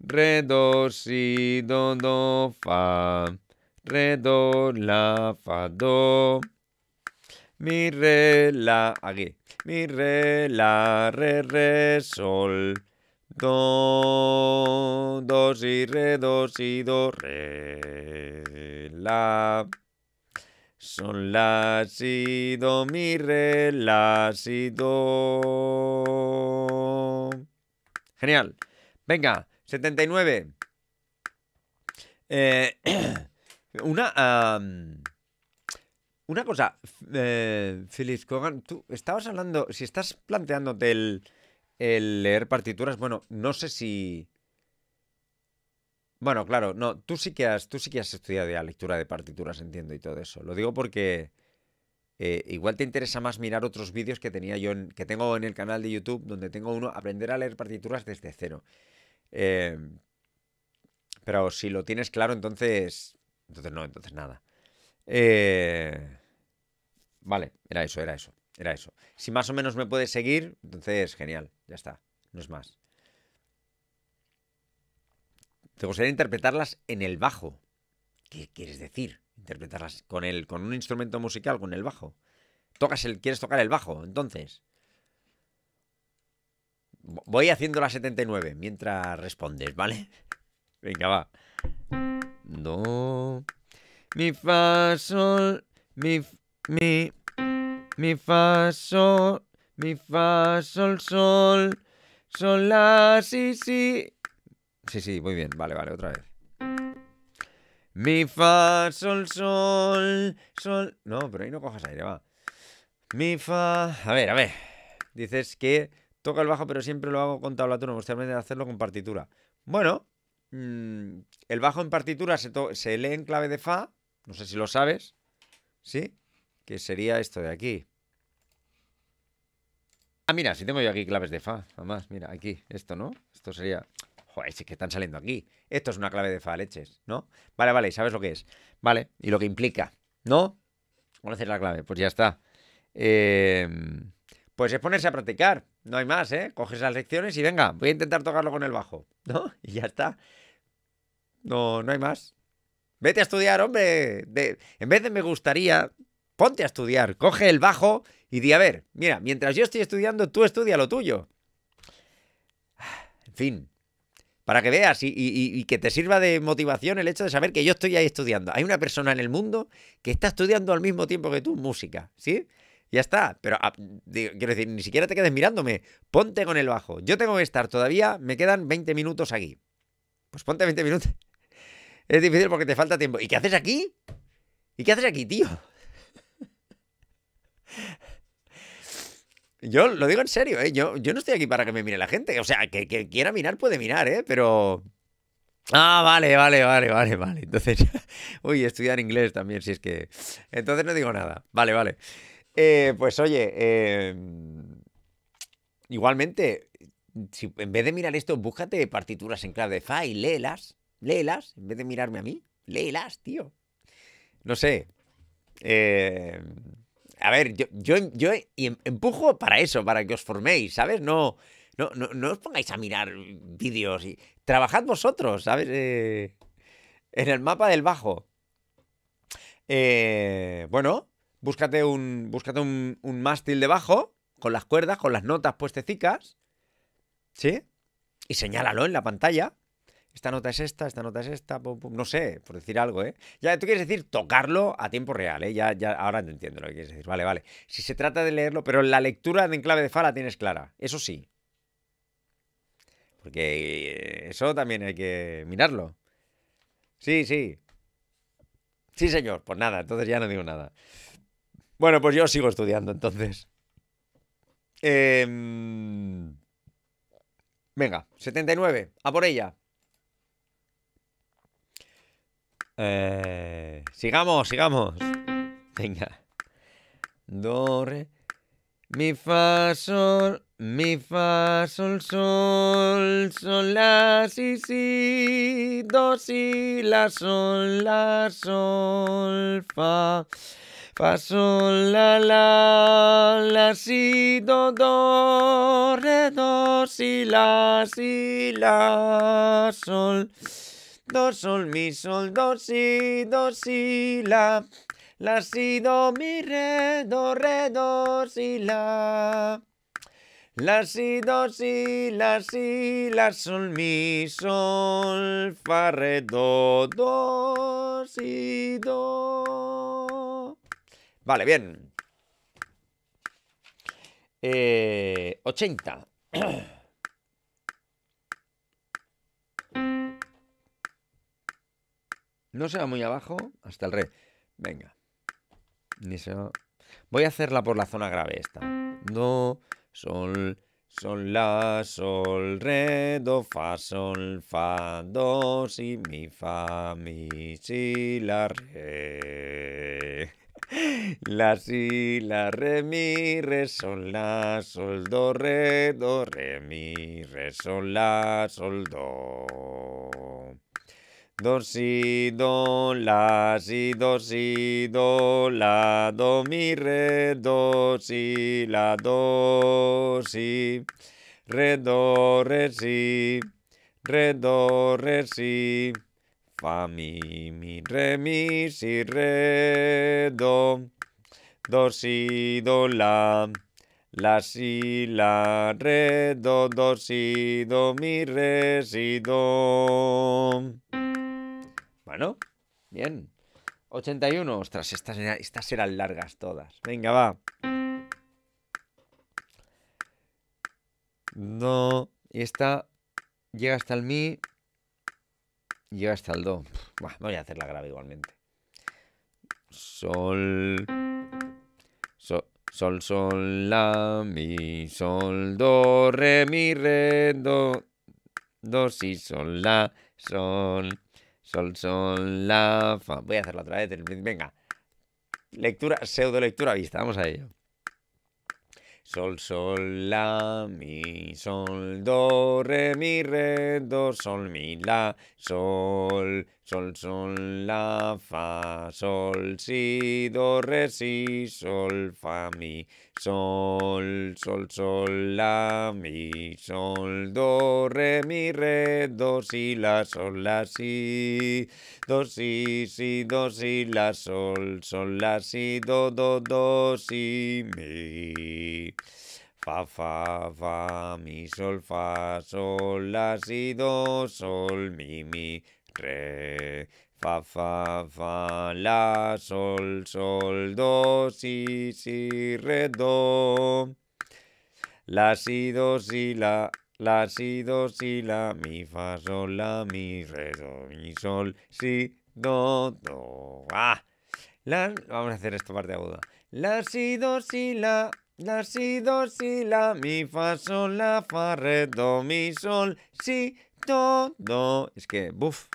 A: Re, do, si, do, do, fa. Re, do, la, fa, do. Mi re la aquí. Mi re la re re sol. Do, do, si, re, do, si, do, re, la. sol, la, si, do, mi, re, la, si, do. Genial. Venga, 79. Eh, <clears throat> una... Una cosa, Feliz eh, Phyllis Cogan, tú estabas hablando, si estás planteándote el, leer partituras, bueno, no sé si... Bueno, claro, no, tú sí que has, tú sí que has estudiado la lectura de partituras, entiendo, y todo eso. Lo digo porque eh, igual te interesa más mirar otros vídeos que tenía yo que tengo en el canal de YouTube, donde tengo uno, aprender a leer partituras desde cero. Eh, pero si lo tienes claro, entonces. Entonces no, entonces nada. Eh, Vale, era eso, era eso, era eso. Si más o menos me puedes seguir, entonces genial, ya está, no es más. Te gustaría interpretarlas en el bajo. ¿Qué quieres decir? Interpretarlas con el, con un instrumento musical, con el bajo. Tocas el, quieres tocar el bajo, entonces. Voy haciendo la 79 mientras respondes, ¿vale? <laughs> Venga, va. Do, mi, fa, sol, mi, mi, mi fa sol, mi fa sol sol, sol la si si. Sí, sí, muy bien. Vale, vale, otra vez. Mi fa sol sol sol. No, pero ahí no cojas aire, va. Mi fa. A ver, a ver. Dices que toca el bajo, pero siempre lo hago con tablatura. Me pues gustaría hacerlo con partitura. Bueno, mm, el bajo en partitura se, se lee en clave de fa. No sé si lo sabes. ¿Sí? que sería esto de aquí. Ah, mira, si tengo yo aquí claves de fa, además, mira, aquí, esto, ¿no? Esto sería... Joder, es que están saliendo aquí. Esto es una clave de fa, leches, ¿no? Vale, vale, ¿sabes lo que es? Vale, y lo que implica, ¿no? hacer la clave, pues ya está. Em, pues es ponerse a practicar, no hay más, ¿eh? Coges las lecciones y venga, voy a intentar tocarlo con el bajo, ¿no? <laughs> Y ya está. No, no hay más. Vete a estudiar, hombre. En vez de me gustaría, ponte a estudiar, coge el bajo y di, a ver, mira, mientras yo estoy estudiando, tú estudia lo tuyo. Ah, en fin, para que veas y, que te sirva de motivación el hecho de saber que yo estoy ahí estudiando. Hay una persona en el mundo que está estudiando al mismo tiempo que tú música, ¿sí? Ya está, pero ah, quiero decir, ni siquiera te quedes mirándome, ponte con el bajo. Yo tengo que estar todavía, me quedan 20 minutos aquí. Pues ponte 20 minutos. <laughs> Es difícil porque te falta tiempo. ¿Y qué haces aquí? ¿Y qué haces aquí, tío? Yo lo digo en serio, ¿eh? Yo, yo no estoy aquí para que me mire la gente. O sea, que, quiera mirar puede mirar, ¿eh? Pero... Ah, vale, vale, vale, vale, vale. Entonces, <laughs> uy, estudiar inglés también, si es que... Entonces no digo nada. Vale, vale. Eh, pues oye, eh, igualmente, si, en vez de mirar esto, búscate partituras en clave de léelas, léelas, en vez de mirarme a mí, léelas, tío. No sé. Eh a ver, yo, yo, em, empujo para eso, para que os forméis, ¿sabes? No, no, os pongáis a mirar vídeos y trabajad vosotros, ¿sabes? Eh, en el mapa del bajo. Eh, bueno, búscate un, búscate un, un mástil debajo, con las cuerdas, con las notas puestecicas, ¿sí? Y señálalo en la pantalla esta nota es esta, esta nota es esta, no sé, por decir algo, ¿eh? Ya tú quieres decir tocarlo a tiempo real, ¿eh? Ya, ahora entiendo lo que quieres decir, vale, vale. Si se trata de leerlo, pero la lectura en clave de fa tienes clara, eso sí. Porque eso también hay que mirarlo. Sí, sí. Sí, señor, pues nada, entonces ya no digo nada. Bueno, pues yo sigo estudiando entonces. Em, venga, 79, a por ella. Eh, sigamos, sigamos. Venga. Do, re. Mi, fa, sol. Mi, fa, sol, sol. Sol, la, si, si. Do, si, la, sol, la, sol, fa. Fa, sol, la, la, la, si, do, do, re, do, si, la, si, la, sol. Do, sol, mi, sol, do, si, do, si, la. La, si, do, mi, re, do, re, do, si, la. La, si, do, si, la, si, la, sol, mi, sol, fa, re, do, do, si, do. Vale, bien. Eh, 80. <clears throat> No se va muy abajo hasta el re. Venga. Ni se Voy a hacerla por la zona grave esta. Do, sol, sol, la, sol, re, do, fa, sol, fa, do, si, mi, fa, mi, si, la, re. La, si, la, re, mi, re, sol, la, sol, do, re, do, re, mi, re, sol, la, sol, do. Do, si, do, la, si, do, si, do, la, do, mi, re, do, si, la, do, si, re, do, re, si, re, do, re, si, fa, mi, mi, re, mi, si, re, do, do, si, do, la, la, si, la, re, do, do, si, do, mi, re, si, do. Bueno, bien. 81, ostras, estas, estas eran largas todas. Venga, va. No. Y esta llega hasta el mi. Llega hasta el do. Bueno, voy a hacer la grave igualmente. Sol. Sol, sol, sol, la, mi, sol, do, re, mi, re, do. Do, si, sol, la, sol. Sol, sol, la, fa. Voy a hacerlo otra vez. Venga. Lectura, pseudo lectura vista. Vamos a ello. Sol, sol, la, mi, sol, do, re, mi, re, do, sol, mi, la, sol, Sol, sol, la, fa, sol, si, do, re, si, sol, fa, mi, sol, sol, sol, la, mi, sol, do, re, mi, re, do, si, la, sol, la, si, do, si, si, do, si, la, sol, sol, la, si, do, do, do, si, mi. Fa, fa, fa, mi, sol, fa, sol, la, si, do, sol, mi, mi, re, fa, fa, fa, la, sol, sol, do, si, si, re, do. La, si, do, si, la, la, si, do, si, la, mi, fa, sol, la, mi, re, do, mi, sol, si, do, do. Ah. La, vamos a hacer esta parte aguda. La, si, do, si, la, la, si, do, si, la, mi, fa, sol, la, fa, re, do, mi, sol, si, do, do. Es que, buf,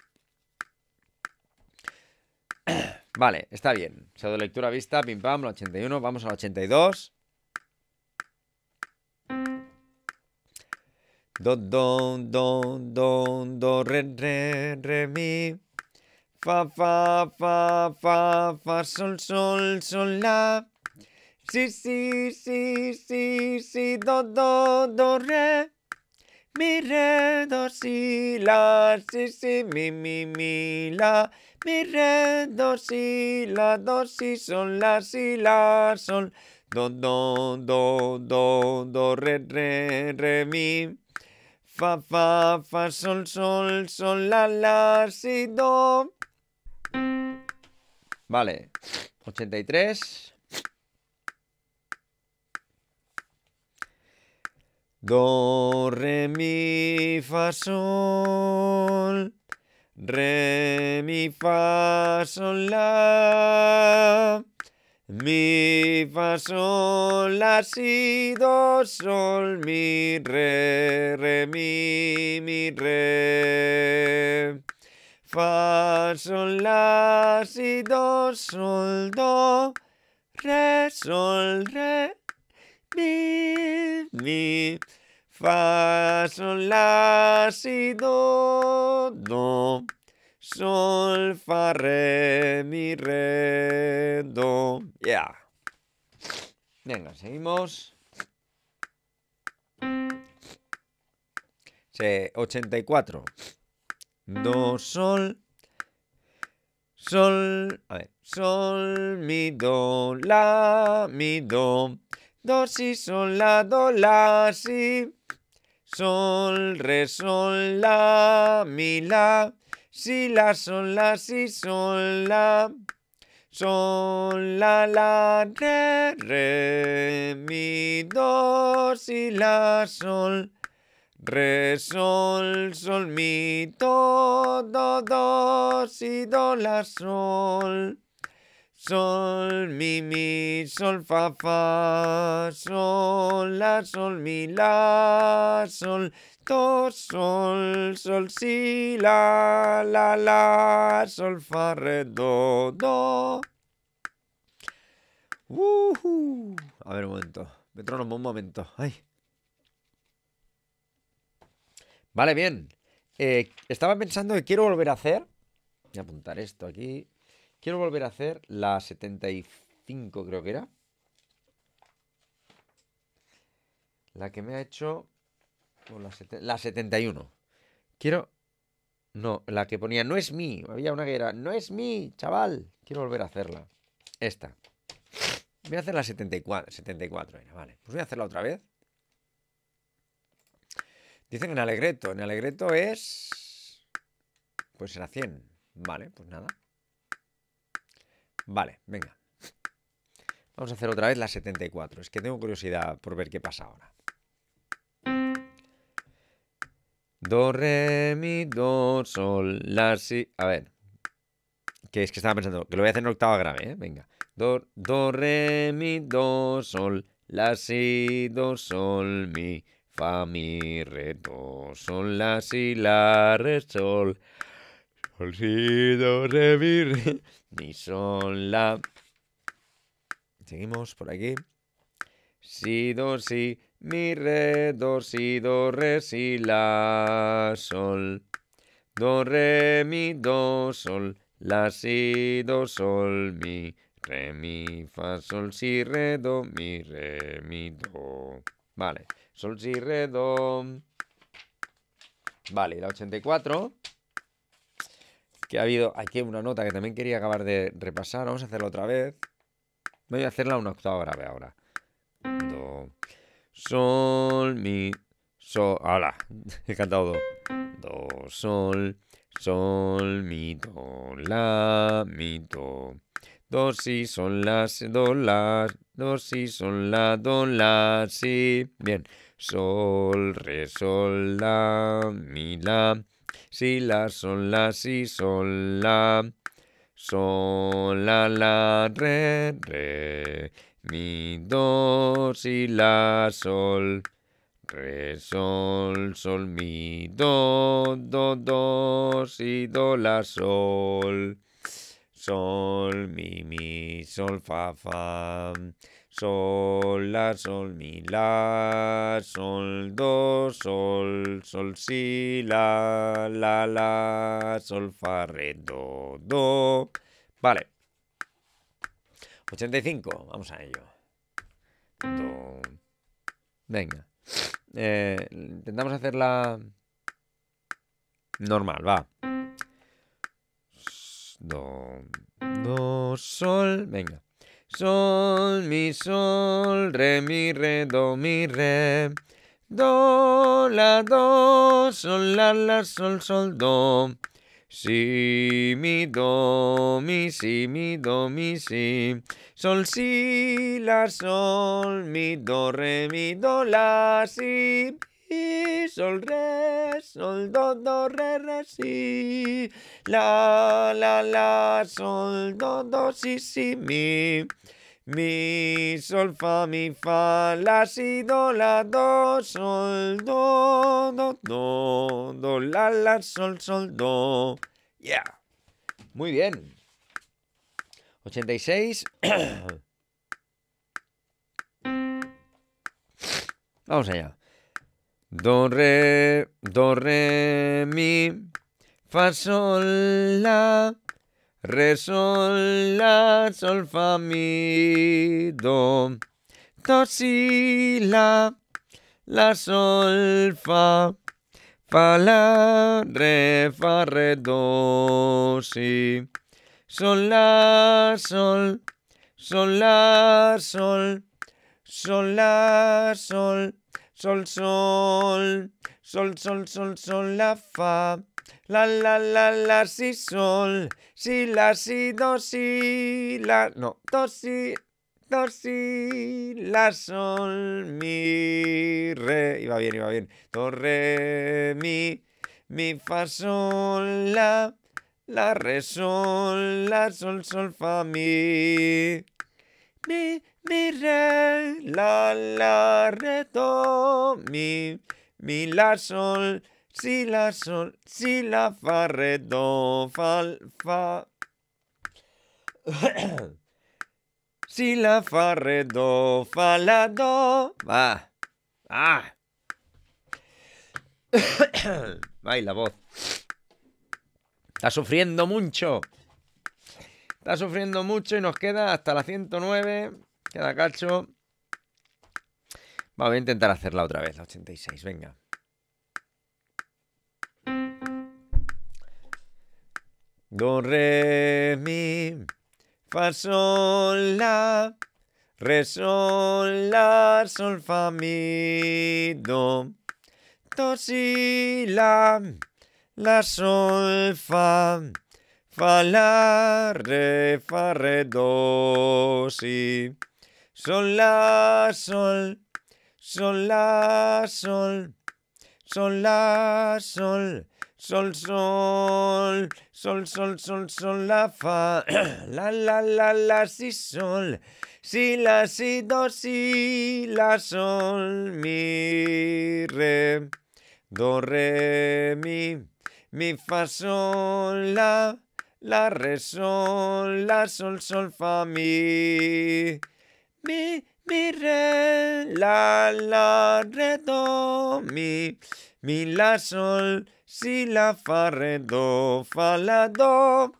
A: Vale, está bien. dado lectura vista, pim pam, la 81, vamos a la 82. Do, do, do, do, do, re, re, re, mi. Fa, fa, fa, fa, fa, sol, sol, sol, la. Si, si, si, si, si, do, do, do, re. Mi, re, do, si, la. Si, si, mi, mi, mi, la. Mi, re, do, si, la, do, si, sol, la, si, la, sol. Do, do, do, do, do, re, re, re, mi. Fa, fa, fa, sol, sol, sol, la, la, si, do. Vale, 83. Do, re, mi, fa, sol. Re, mi, fa, sol, la. Mi, fa, sol, la, si, do, sol, mi, re, re, mi, mi, re. Fa, sol, la, si, do, sol, do, re, sol, re, mi, mi. Fa, sol, la, si, do, do. Sol, fa, re, mi, re, do. Yeah. Venga, seguimos. Sí, 84. Do, sol. Sol. A ver. Sol, mi, do, la, mi, do do, si, sol, la, do, la, si. Sol, re, sol, la, mi, la. Si, la, sol, la, si, sol, la. Sol, la, la, re, re, mi, do, si, la, sol. Re, sol, sol, mi, do, do, do, si, do, la, sol. Sol, mi, mi, sol, fa, fa, sol, la, sol, mi, la, sol, do, sol, sol, si, la, la, la, sol, fa, re, do, do. A ver un momento. Metrónomo, un momento. Ay. Vale, bien. Eh, estaba pensando que quiero volver a hacer. Voy a apuntar esto aquí. Quiero volver a hacer la 75, creo que era. La que me ha hecho... la, 71. Quiero... No, la que ponía no es mí. Había una que era no es mí, chaval. Quiero volver a hacerla. Esta. Voy a hacer la 74. 74 era, vale. Pues voy a hacerla otra vez. Dicen en Alegreto. En Alegreto es... Pues será 100. Vale, pues nada. Vale, venga. Vamos a hacer otra vez la 74. Es que tengo curiosidad por ver qué pasa ahora. Do, re, mi, do, sol, la, si. A ver. Que es que estaba pensando, que lo voy a hacer en octava grave, ¿eh? Venga. Do, do, re, mi, do, sol, la, si, do, sol, mi, fa, mi, re, do, sol, la, si, la, re, sol. Sol, si, do, re, mi, re. Mi, sol, la. Seguimos por aquí. Si, do, si, mi, re, do, si, do, re, si, la, sol. Do, re, mi, do, sol. La, si, do, sol, mi, re, mi, fa, sol, si, re, do, mi, re, mi, do. Vale. Sol, si, re, do. Vale, la cuatro que ha habido aquí una nota que también quería acabar de repasar. Vamos a hacerla otra vez. Voy a hacerla una octava grave ahora. Do, sol, mi, sol. Hola, <laughs> he cantado do. Do, sol, sol, mi, do, la, mi, do. Do, si, la, si, do, la. Do, si, sol, la, do, la, si. Bien. Sol, re, sol, la, mi, la. Si, la, sol, la, si, sol, la. Sol, la, la, re, re. Mi, do, si, la, sol. Re, sol, sol, mi, do, do, do, si, do, la, sol. Sol, mi, mi, sol, fa, fa. Sol, la, sol, mi, la, sol, do, sol, sol, si, la, la, la, sol, fa, re, do, do. Vale. 85, vamos a ello. Do. Venga. Eh, intentamos hacerla normal, va. Do, do, sol, venga. Sol, mi sol, re, mi, re, do, mi, re. Do, la, do, sol, la, la, sol, sol, do. Si, mi, do, mi, si, mi, do, mi, si. Sol, si, la, sol, mi, do, re, mi, do, la, si sol re sol do do re re si la la la sol do do si si mi mi sol fa mi fa la si do la do sol do do do do la la sol sol do yeah muy bien 86 <coughs> vamos allá Do, re, do, re, mi, fa, sol, la, re, sol, la, sol, fa, mi, do, do, si, la, la, sol, fa, fa, la, re, fa, re, do, si, sol, la, sol, sol, la, sol, sol, la, sol Sol, sol, sol, sol, sol, sol, la, fa. La, la, la, la, si, sol. Si, la, si, do, si, la. No, do, si, do, si, la, sol, mi, re. Iba bien, iba bien. Do, re, mi, mi, fa, sol, la. La, re, sol, la, sol, sol, fa, mi. Mi, mi re, la, la, re, do, mi, mi, la, sol, si, la, sol, si, la, fa, re, do, fa, fa. <coughs> si, la, fa, re, do, fa, la, do, va, ah. <coughs> la voz. Está sufriendo mucho. Está sufriendo mucho y nos queda hasta la 109. Queda cacho. voy a intentar hacerla otra vez, la 86, venga. Do, re, mi, fa, sol, la, re, sol, la, sol, fa, mi, do, si, la, la, sol, fa, fa, la, re, fa, re, do, si. Sol, la, sol. Sol, la, sol. Sol, la, sol. Sol, sol, sol, sol, sol, sol, la, fa, <clears throat> la, la, la, la, si, sol, si, la, si, do, si, la, sol, mi, re, do, re, mi, mi, fa, sol, la, la, re, sol, la, sol, sol, fa, mi mi, mi, re, la, la, re, do, mi, mi, la, sol, si, la, fa, re, do, fa, la, do.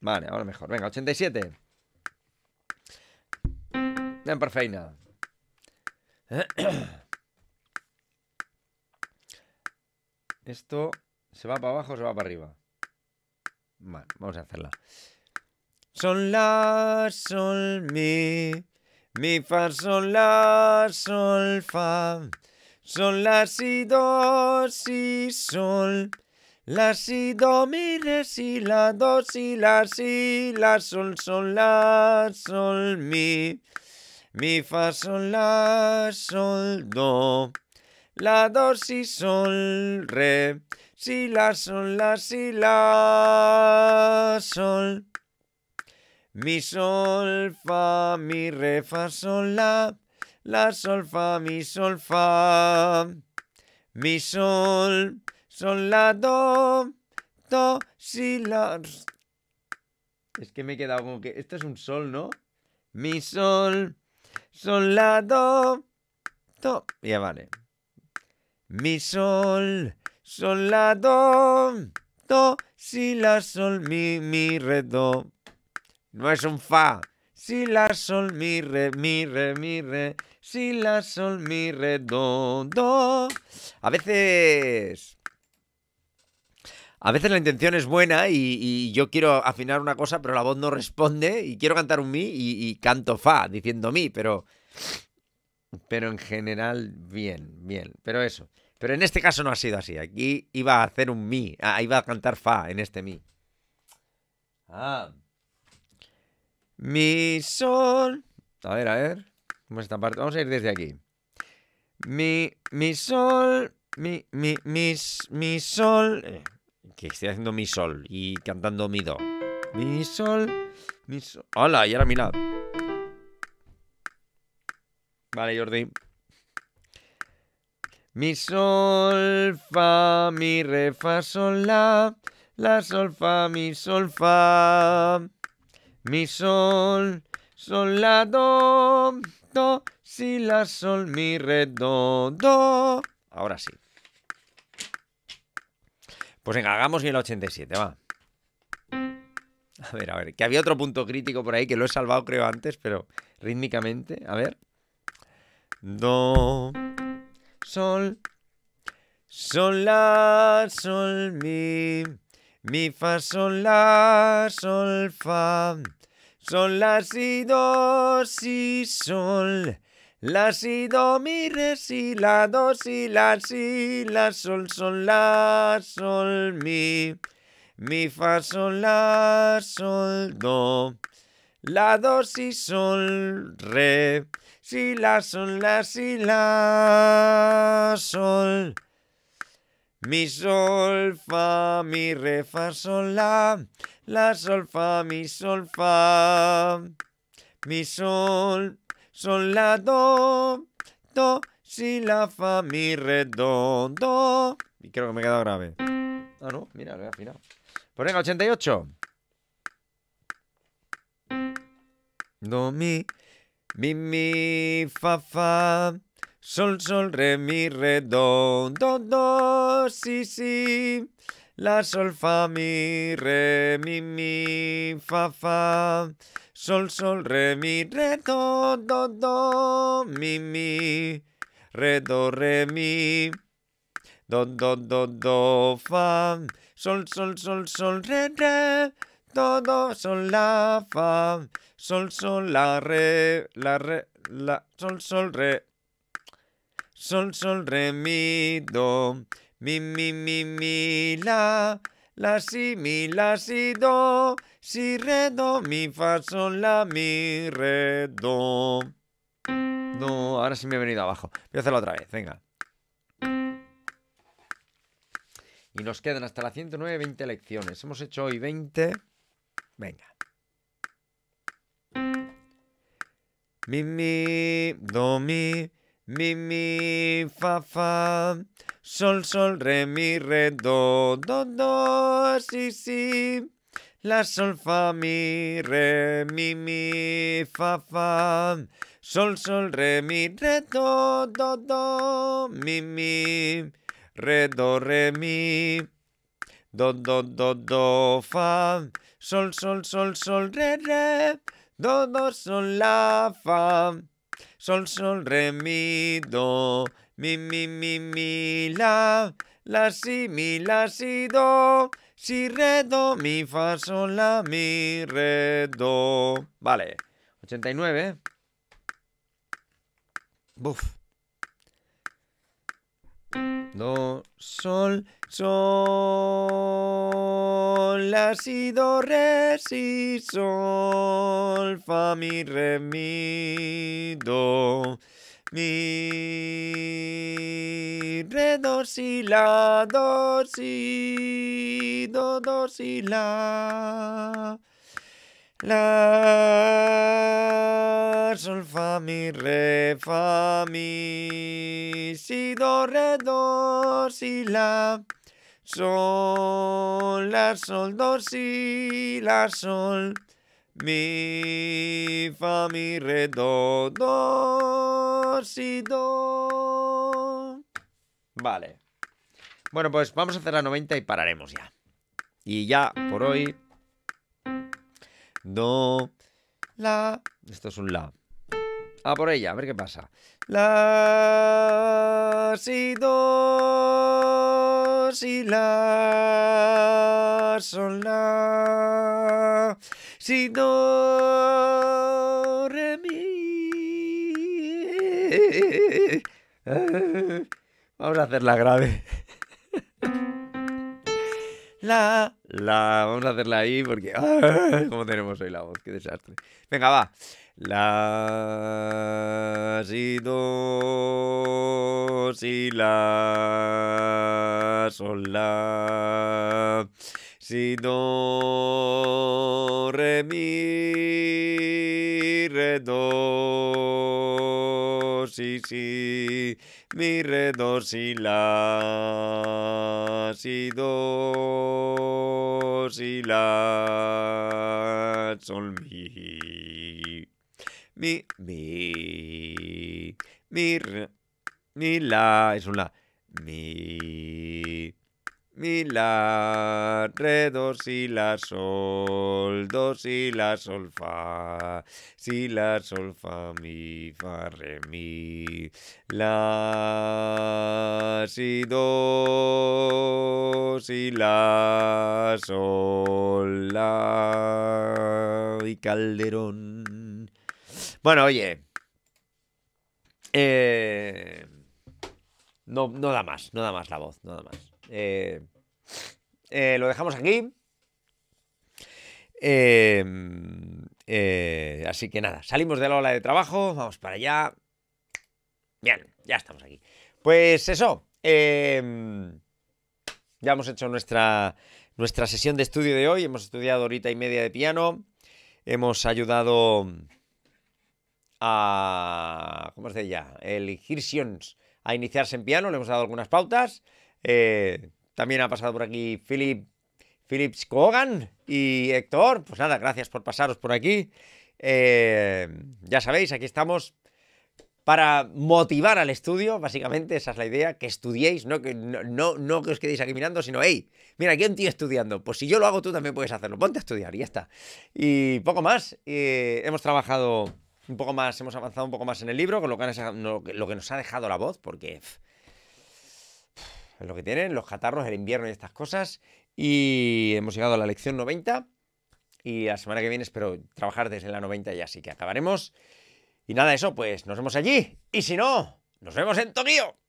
A: Vale, ahora mejor. Venga, 87. Bien, perfeina. Esto se va para abajo o se va para arriba. Vale, vamos a hacerla. Sol, la, sol, mi. Mi, fa, sol, la, sol, fa. Sol, la, si, do, si, sol. La, si, do, mi, re, si, la, do, si, la, si, la, sol, sol, la, sol, mi. Mi, fa, sol, la, sol, do. La, do, si, sol, re. Si, la, sol, la, si, la, sol. Mi sol, fa, mi re, fa, sol, la. La sol, fa, mi sol, fa. Mi sol, sol, la, do, do, si, la. Es que me he quedado como que. Esto es un sol, ¿no? Mi sol, sol, la, do, do. Ya vale. Mi sol, sol, la, do, do, si, la, sol, mi, mi, re, do no es un fa. Si la sol mi re mi re mi re, si la sol mi re do do. A veces a veces la intención es buena y, yo quiero afinar una cosa, pero la voz no responde y quiero cantar un mi y, y, canto fa diciendo mi, pero pero en general bien, bien, pero eso. Pero en este caso no ha sido así. Aquí iba a hacer un mi, ah, iba a cantar fa en este mi. Ah. Mi sol. A ver, a ver. ¿Cómo esta parte? Vamos a ir desde aquí. Mi, mi sol. Mi, mi, mis, mi sol. Eh, que estoy haciendo mi sol y cantando mi do. Mi sol. Mi sol. Y ahora lado Vale, Jordi. Mi sol, fa, mi re, fa, sol, la. La sol, fa, mi sol, fa. Mi sol, sol la do, do, si la sol, mi re do, do. Ahora sí. Pues venga, hagamos el 87, va. A ver, a ver, que había otro punto crítico por ahí que lo he salvado creo antes, pero rítmicamente, a ver. Do, sol, sol, la, sol, mi, mi, fa, sol, la, sol, fa. Son la, si, do, si, sol. La si do mi re si la do si la si la sol sol la sol mi mi fa sol la sol do la do si sol re si la sol la si la sol mi sol fa mi re fa sol la la fa, mi fa, mi sol, sol la do, do, si la fa, mi re do, Y creo que me he quedado grave. Ah, no, mira, lo he afinado. Pues 88. Do, mi, mi, mi, fa, fa. Sol, sol, re, mi, re, do, do, do, si, si. La, sol, fa, mi, re, mi, mi, fa, fa. Sol, sol, re, mi, re, do, do, do, mi, mi. Re, do, re, mi. Do, do, do, do, fa. Sol, sol, sol, sol, re, re. Do, do, sol, la, fa. Sol, sol, la, re, la, re, la, sol, sol, re. Sol, sol, re, mi, do. Mi, mi, mi, mi, la, la, si, mi, la, si, do, si, re, do, mi, fa, sol, la, mi, re, do. No, ahora sí me he venido abajo. Voy a hacerlo otra vez, venga. Y nos quedan hasta la 109, 20 lecciones. Hemos hecho hoy 20. Venga. Mi, mi, do, mi, Mi, mi, fa, fa. Sol, sol, re, mi, re, do, do, do, si, si. La, sol, fa, mi, re, mi, mi, fa, fa. Sol, sol, re, mi, re, do, do, do, mi, mi, re, do, re, mi, do, do, do, do, fa, sol, sol, sol, sol, re, re, do, do, sol, la, fa. Sol, sol, re, mi, do. Mi, mi, mi, mi, la. La, si, mi, la, si, do. Si, re, do, mi, fa, sol, la, mi, re, do. Vale. 89. Buf. Do, sol, Sol, la, si, do, re, si, sol, fa, mi, re, mi, do, mi, re, do, si, la, do, si, do, do, si, la. La sol fa mi re fa mi si do re do si la sol la sol do si la sol mi fa mi re do do si do vale bueno pues vamos a hacer la noventa y pararemos ya y ya por hoy do, la. Esto es un la. A por ella, a ver qué pasa. La, si, do, si, la, son la, si, do, re, mi. <laughs> Vamos a hacerla grave. La, la. Vamos a hacerla ahí porque. <laughs> ¿Cómo tenemos hoy la voz? que desastre! Venga, va. La. Si, do. Si, la. Sol, la. Si, do. Re, mi. Re, do. Si, si. Mi, re, do, si, la. Y do, si, la, sol, mi, mi, mi, mi, mi, la, es un la, mi, mi, la, re, do, si, la, sol, do, si, la, sol, si, la, sol, fa, mi, fa, re, mi, la, si, do, si, la, sol, la y calderón. Bueno, oye. Eh, no, no da más, no da más la voz, no más. Eh, eh, lo dejamos aquí. Em, eh, así que nada, salimos de la ola de trabajo, vamos para allá. Bien, ya estamos aquí. Pues eso. Em, ya hemos hecho nuestra, sesión de estudio de hoy. Hemos estudiado horita y media de piano. Hemos ayudado a. ¿Cómo se El Hirsions a iniciarse en piano. Le hemos dado algunas pautas. Eh, también ha pasado por aquí Philip, Philips Kogan y Héctor. Pues nada, gracias por pasaros por aquí. Eh, ya sabéis, aquí estamos para motivar al estudio, básicamente, esa es la idea, que estudiéis, no que, no, que os quedéis aquí mirando, sino, hey, mira, aquí hay un tío estudiando, pues si yo lo hago, tú también puedes hacerlo, ponte a estudiar y ya está. Y poco más, eh, hemos trabajado un poco más, hemos avanzado un poco más en el libro, con lo que, nos ha dejado la voz, porque es lo que tienen, los catarros, el invierno y estas cosas. Y hemos llegado a la lección 90 y la semana que viene espero trabajar desde la 90 y así que acabaremos. Y nada, eso, pues nos vemos allí. Y si no, nos vemos
B: en Tokio.